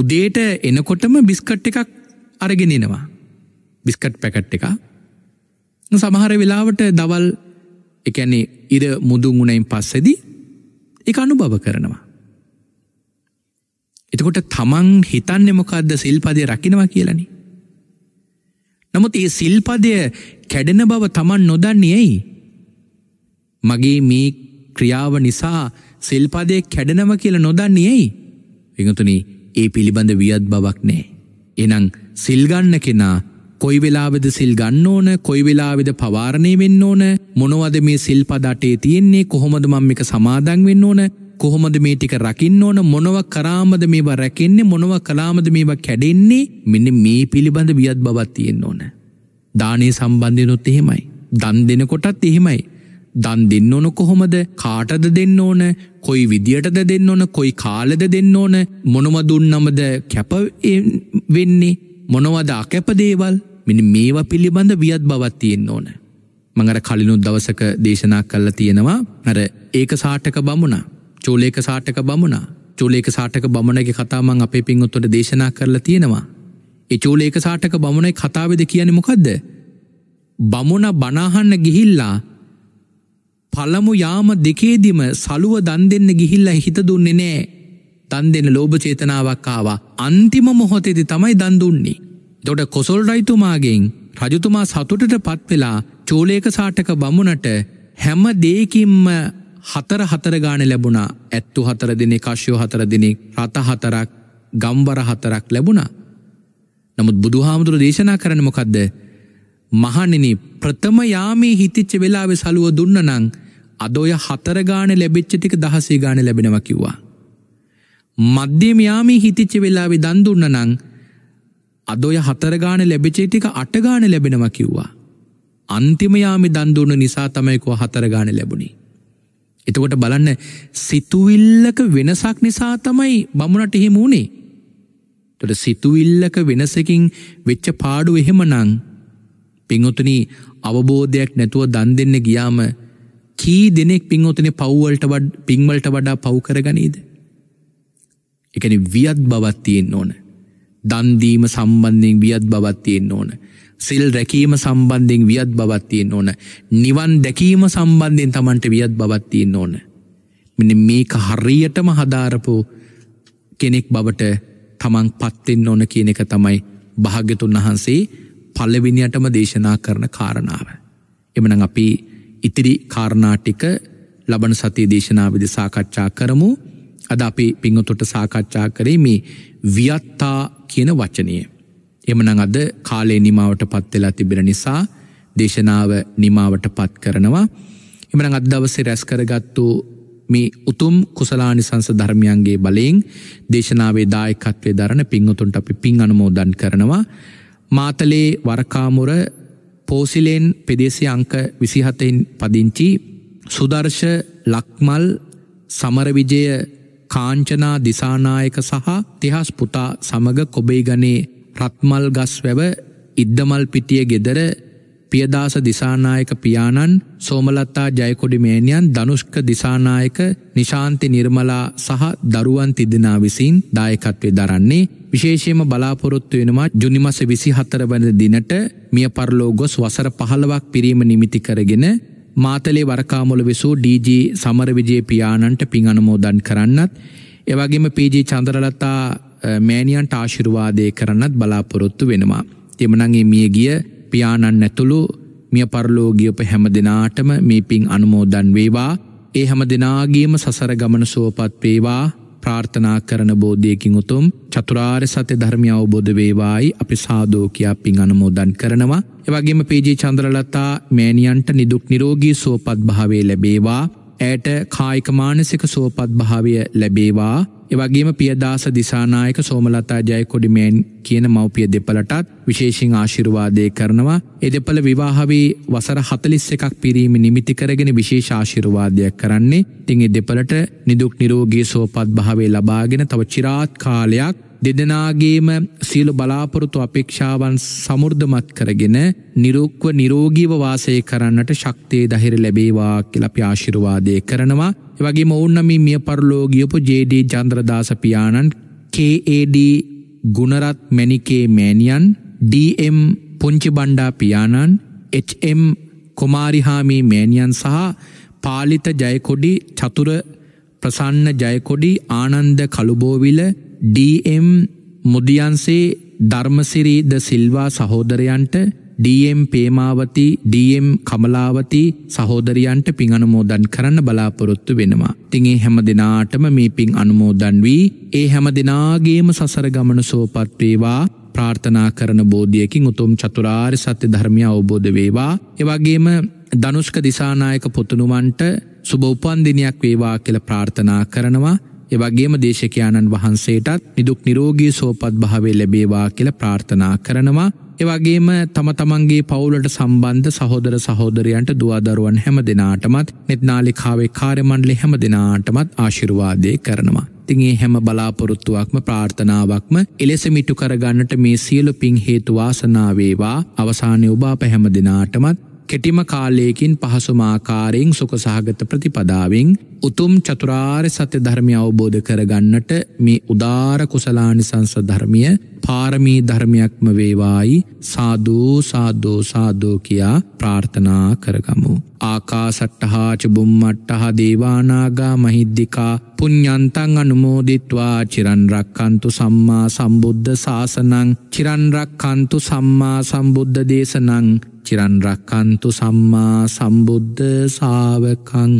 උදේට එනකොටම බිස්කට් එකක් අරගෙන එනවා. බිස්කට් පැකට් එකක් සමහර වෙලාවට දවල් එකැනේ ඉර මුදුන්ගුණයින් පස්සෙදි එක අනුභව කරනවා. එතකොට තමන් හිතන්න මොකක්ද සිල්පදය රකිනවා කියලනි. නමුත් ඒ සිල්පදය කැඩෙන බව තමන් නොදන්නේ ඇයි. මගේ මේ ක්‍රියාව නිසා සිල්පදය කැඩනව කියල නොදන්නේ ඇයි. විගතුනි ඒ පිළිබඳ වියත් බවක් නෑ. එනං සිල්ගන්න කෙනා කොයි වෙලාවෙද සිල් ගන්න ඕන කොයි වෙලාවෙද පවාරණය වෙන්න ඕන මොනවද මේ සිල්පද අටේ තියෙන්නේ කොහොමද මම මේක සමාදන් වෙන්න ඕන කොහොමද මේ ටික රකින්න ඕන මොනව කරාමද මේවා රැකෙන්නේ මොනව කලාමද මේවා කැඩෙන්නේ මෙන්න මේ පිළිබඳ වියත් බවත් තියෙන්න ඕන. දානේ සම්බන්ධයනොත් එහෙමයි. දන් දෙනකොටත් එහෙමයි. දන් දෙන්න ඕන කොහොමද කාටද දෙන්න ඕන කොයි විදියටද දෙන්න ඕන කොයි කාලෙද දෙන්න ඕන මොනව දුන්නමද කැප වෙන්නේ මොනවද අකැප දේවල් මෙනි මේවා පිළිබඳ වියත් බවත් තියෙන්න ඕන. මඟර කලිනුත් දවසක දේශනා කල්ල තියෙනවා අර ඒක සාටක බමුණා චෝලේක සාටක බමුණා චෝලේක සාටක බමණගේ කතාමං අපේ පින්ගොත්තොට දේශනා කරලා තියෙනවා. ඒ චෝලේක සාටක බමුණයි කතාවද කියන මොකක්ද. බමුණ බනාහන්න ගිහිල්ලා පළමු යාම දෙකේදිම සලුව දන් දෙන්න ගිහිල්ලා හිත දුන්නේ නෑ තන් දෙන්න ලෝභ චේතනාවක් ආවා අන්තිම මොහොතේදි තමයි දන් දුන්නේ. දොට කොසොල් රයිතුමාගෙන් රජතුමා සතුටට පත්වෙලා චෝලේක සාටක බමුණට හැම දේකින්ම හතර හතරගාන ලැබුණා ඇත්තු හතර දෙනෙ කශ්‍යෝ හතර දෙනෙක් රථ හතරක් ගම්බර හතරක් ලැබුණා. නමුත් බුදුහාමුදුරු දේශනා කරන මොකක්ද. මහනෙන ප්‍රථම යාමේ හිතිච්ච වෙලාවෙ සලුව දුන්නනං අදෝය හතරගාන ලැබිච්චතික දහසේ ගාන ලැබෙනව කිව්වා. මධ්‍යමයාමී හිතිච්ච වෙලාවෙ දන් දුන්න නං අදොය හතරගාන ලැබිචේටික අටගාන ලැබෙනව කිව්වා. අන්තිමයාමි දන්දුන්න නිසා තමයිකෝ හතරගාන ලැබුණි. එතකොට බලන්න සිතුවිල්ලක වෙනසක් නිසා තමයි බමුණට එහෙම වුණේ. තොට සිතුවිල්ලක වෙනසකින් වෙච්ච පාඩු එහෙම නං පිංහොතුන අවබෝධයක් නැතුව දන් දෙන්න ගියාම කී දෙනෙක් පිංහොතන පව්වලට පිංවලට වඩා පව් කරගනීද. එකන වියත් බවත්තියෙන් ඕන. දන්දීම සම්බන්ධයෙන් වියත් බවත්තියෙන් ඕන. සිල් රැකීම සම්බන්ධයෙන් වියත් බවත්තියෙන් ඕන. නිවන් දැකීම සම්බන්ධයෙන් තමන්ට වියත් බවත්තියෙන් ඕන. මෙ මේක හරියටම හදාරපු කෙනෙක් බවට තමන් පත්තෙන් ඕන කියන එක තමයි භාග්‍යතුන් වහන්සේ පල්ලවිනියටම දේශනා කරන කාරණාව. එමන අපි ඉතිරි කාරණාටික ලබන සතිය දේශනා විදි සාකච්ඡා කරමු අද අපේ පිංහතොට සාකච්ඡා කරේ මේ වියත්තා කියන වචනය. එමනං අද කාලේ නිමාවට පත්වෙලා තිබෙන නිසා දේශනාව නිමාවට පත් කරනවා. එමන අදවසේ රැස්කරගත්තු මේ උතුම් කුසලානි සංස ධර්මයන්ගේ බලයෙන් දේශනාවේ දායකත්වය දරන පිංහතුන්ට අපි පින් අනමෝදන් කරනවා. මාතලේ වරකාමුර පෝසිලෙන් පෙදේසි අංක විසිහතෙන් පදිංචි සුදර්ශ ලක්මල් සමරවිජය කාංචනා දිසානායක සහ තිහස් පුතා සමග කොබේගනේ රත්මල් ගස් වැව ඉද්දමල් පිටිය ගෙදර පියදාස දිසානායක පියාණන් සෝමලත්තා ජයකොඩි මේනියන් ධනුෂ්ක දිසානායක නිශාන්ති නිර්මලා සහ දරුවන් තිදෙනා විසින් දායකත්වය දරන්නේ විශේෂයම බලාපොරොත්තු වෙනවා ජුනිමස විසි හතරවන දිනට මිය පරලෝ ගොස් වසර පහළවක් පිරීම නිමිති කරගෙන මාතලේ වරකාමොල වෙසෝ ඩීජී සමරවිජය පියාණන්ට පින් අනමෝදන් කරන්නත් එවගේම පීජී චන්දරලතා මෑනියන්ට ආශිරුවාදය කරන්නත් බලාපොරොත්තු වෙනවා. එමනගේ මිය ගිය පියාණන් නැතුළු මිය පරලෝගියප හැම දෙනාටම මේ පින් අනුමෝදන් වේවා ඒ හැම දෙනාගේම සසර ගමන සුවපත් වේවා ප්‍රාර්ථනා කරන බෝධයකින් උතුම් චතුරාර් සත්‍ය ධර්මය අවබෝධ වේවායි අපි සාදෝකයා පින් අනමෝදන් කරනවා. එවගේම පේජී චන්ද්‍රලතා මෑනියන්ට නිදුක් නිරෝගී සුවපත් භාවේ ලැබේවා ඇයට කායික මානසික සුවපත් භාවය ලැබේවා එවගේම පියදාස දිසානායක සෝමලතා ජයකොඩිමෙන් කියන මව්පිය දෙපළටත් විශේෂිං ආශිරුවාදය කරනවා එදෙපළ විවාහවී වසර හතලිස් එකක් පිරීම නිමිති කරගෙන විශේෂ ආශිරුවාදයක් කරන්නේ තිං එ දෙපළට නිදුක් නිරෝගී සෝපත් භාවේ ලබාගෙන තව චිරාත් කාලයක් දෙදනාගේම සියලු බලාපොරොතු අපේක්ෂාවන් සමුර්ධමත් කරගෙන නිරුක්ව නිරෝගීව වාසය කරන්නට ශක්තිය දහිර ලැබේවා කියලා අපි ආශිර්වාදය කරනවා. ඒ වගේම ඕන්නම මිය පරලෝ ගියපු ජේ.ඩී. චන්ද්‍රදාස පියාණන්, කේ.ඒ.ඩී. ගුණරත් මැණිකේ මෑණියන්, ඩී.එම්. පුංචි බණ්ඩා පියාණන්, එච්.එම්. කුමාරිහාමි මෑණියන් සහ පාලිත ජයකොඩි චතුර ප්‍රසන්න ජයකොඩි ආනන්ද කළුබෝවිල ඩම් මුදියන්සේ ධර්මසිරී ද සිල්වා සහෝදරයන්ට ඩම් පේමාවති ඩම් කමලාවති සහෝදරයන්ට පින් අනුමෝදන් කරන්න බලාපොරොත්තු වෙනවා. තිගේ හැම දෙනාටම මේ පින් අනුමෝදන් වී ඒ හැම දෙනාගේම සසර ගමන සෝපත්වේවා ප්‍රාර්ථනා කරන බෝධියකින් උතුම් චතුරාර් සත්‍ය ධර්මය අවබෝධ වේවා. එවගේම දනුෂ්ක දිසානායක පොතුනුවන්ට සුබ උපන්දිනයක් වේවා කියල ප්‍රාර්ථනා කරනවා. එවගේම දේශකයාණන් වහන්සේටත් නිදුක් නිරෝගී සෝපත් භාවේ ලැබේවා කියලා ප්‍රාර්ථනා කරනවා. එවගේම තම තමන්ගේ පවුලට සම්බන්ධ සහෝදර සහෝදරයන්ට දුවදරුවන් හැම දෙනාටමත් නෙත්නාලිකාවේ කාර්යමණ්ඩලේ හැම දෙනාටමත් ආශිර්වාදේ කරනවා. ඉතින්ඒ හැම බලාපොරොත්තුවක්ම ප්‍රාර්ථනාවක්ම එලෙස මිටු කරගන්නට මේ සියලු පින් හේතුවාසනාවේවා අවසානය ඔබා පැහැම දෙනාටමත් කෙටිම කාලයකින් පහසුමාකාරයෙන් සුකසහගත ප්‍රතිපදාවෙන් උතුම් චතුරාර් සත්‍ය ධර්මය අවබෝධ කරගන්නට මේ උදාර කුසලානි සංස ධර්මිය පාරමී ධර්මයක්ම වේවායි සාධූ සාධෝ සාධෝ කියා ප්‍රාර්ථනා කරගමු. ආකා සට්ටහාච බුම්මට්ටහ දේවානාගා මහිද්දිකා පුඤ්ඥන්තං අනුමෝදිත්වා චිරන්රක්කන්තු සම්මා සම්බුද්ධ සාසනං චිරන්රක්කන්තු සම්මා සම්බුද්ධ දේශනං චිරන් රක්කන්තු සම්මා සම්බුද්ධ සාාවකං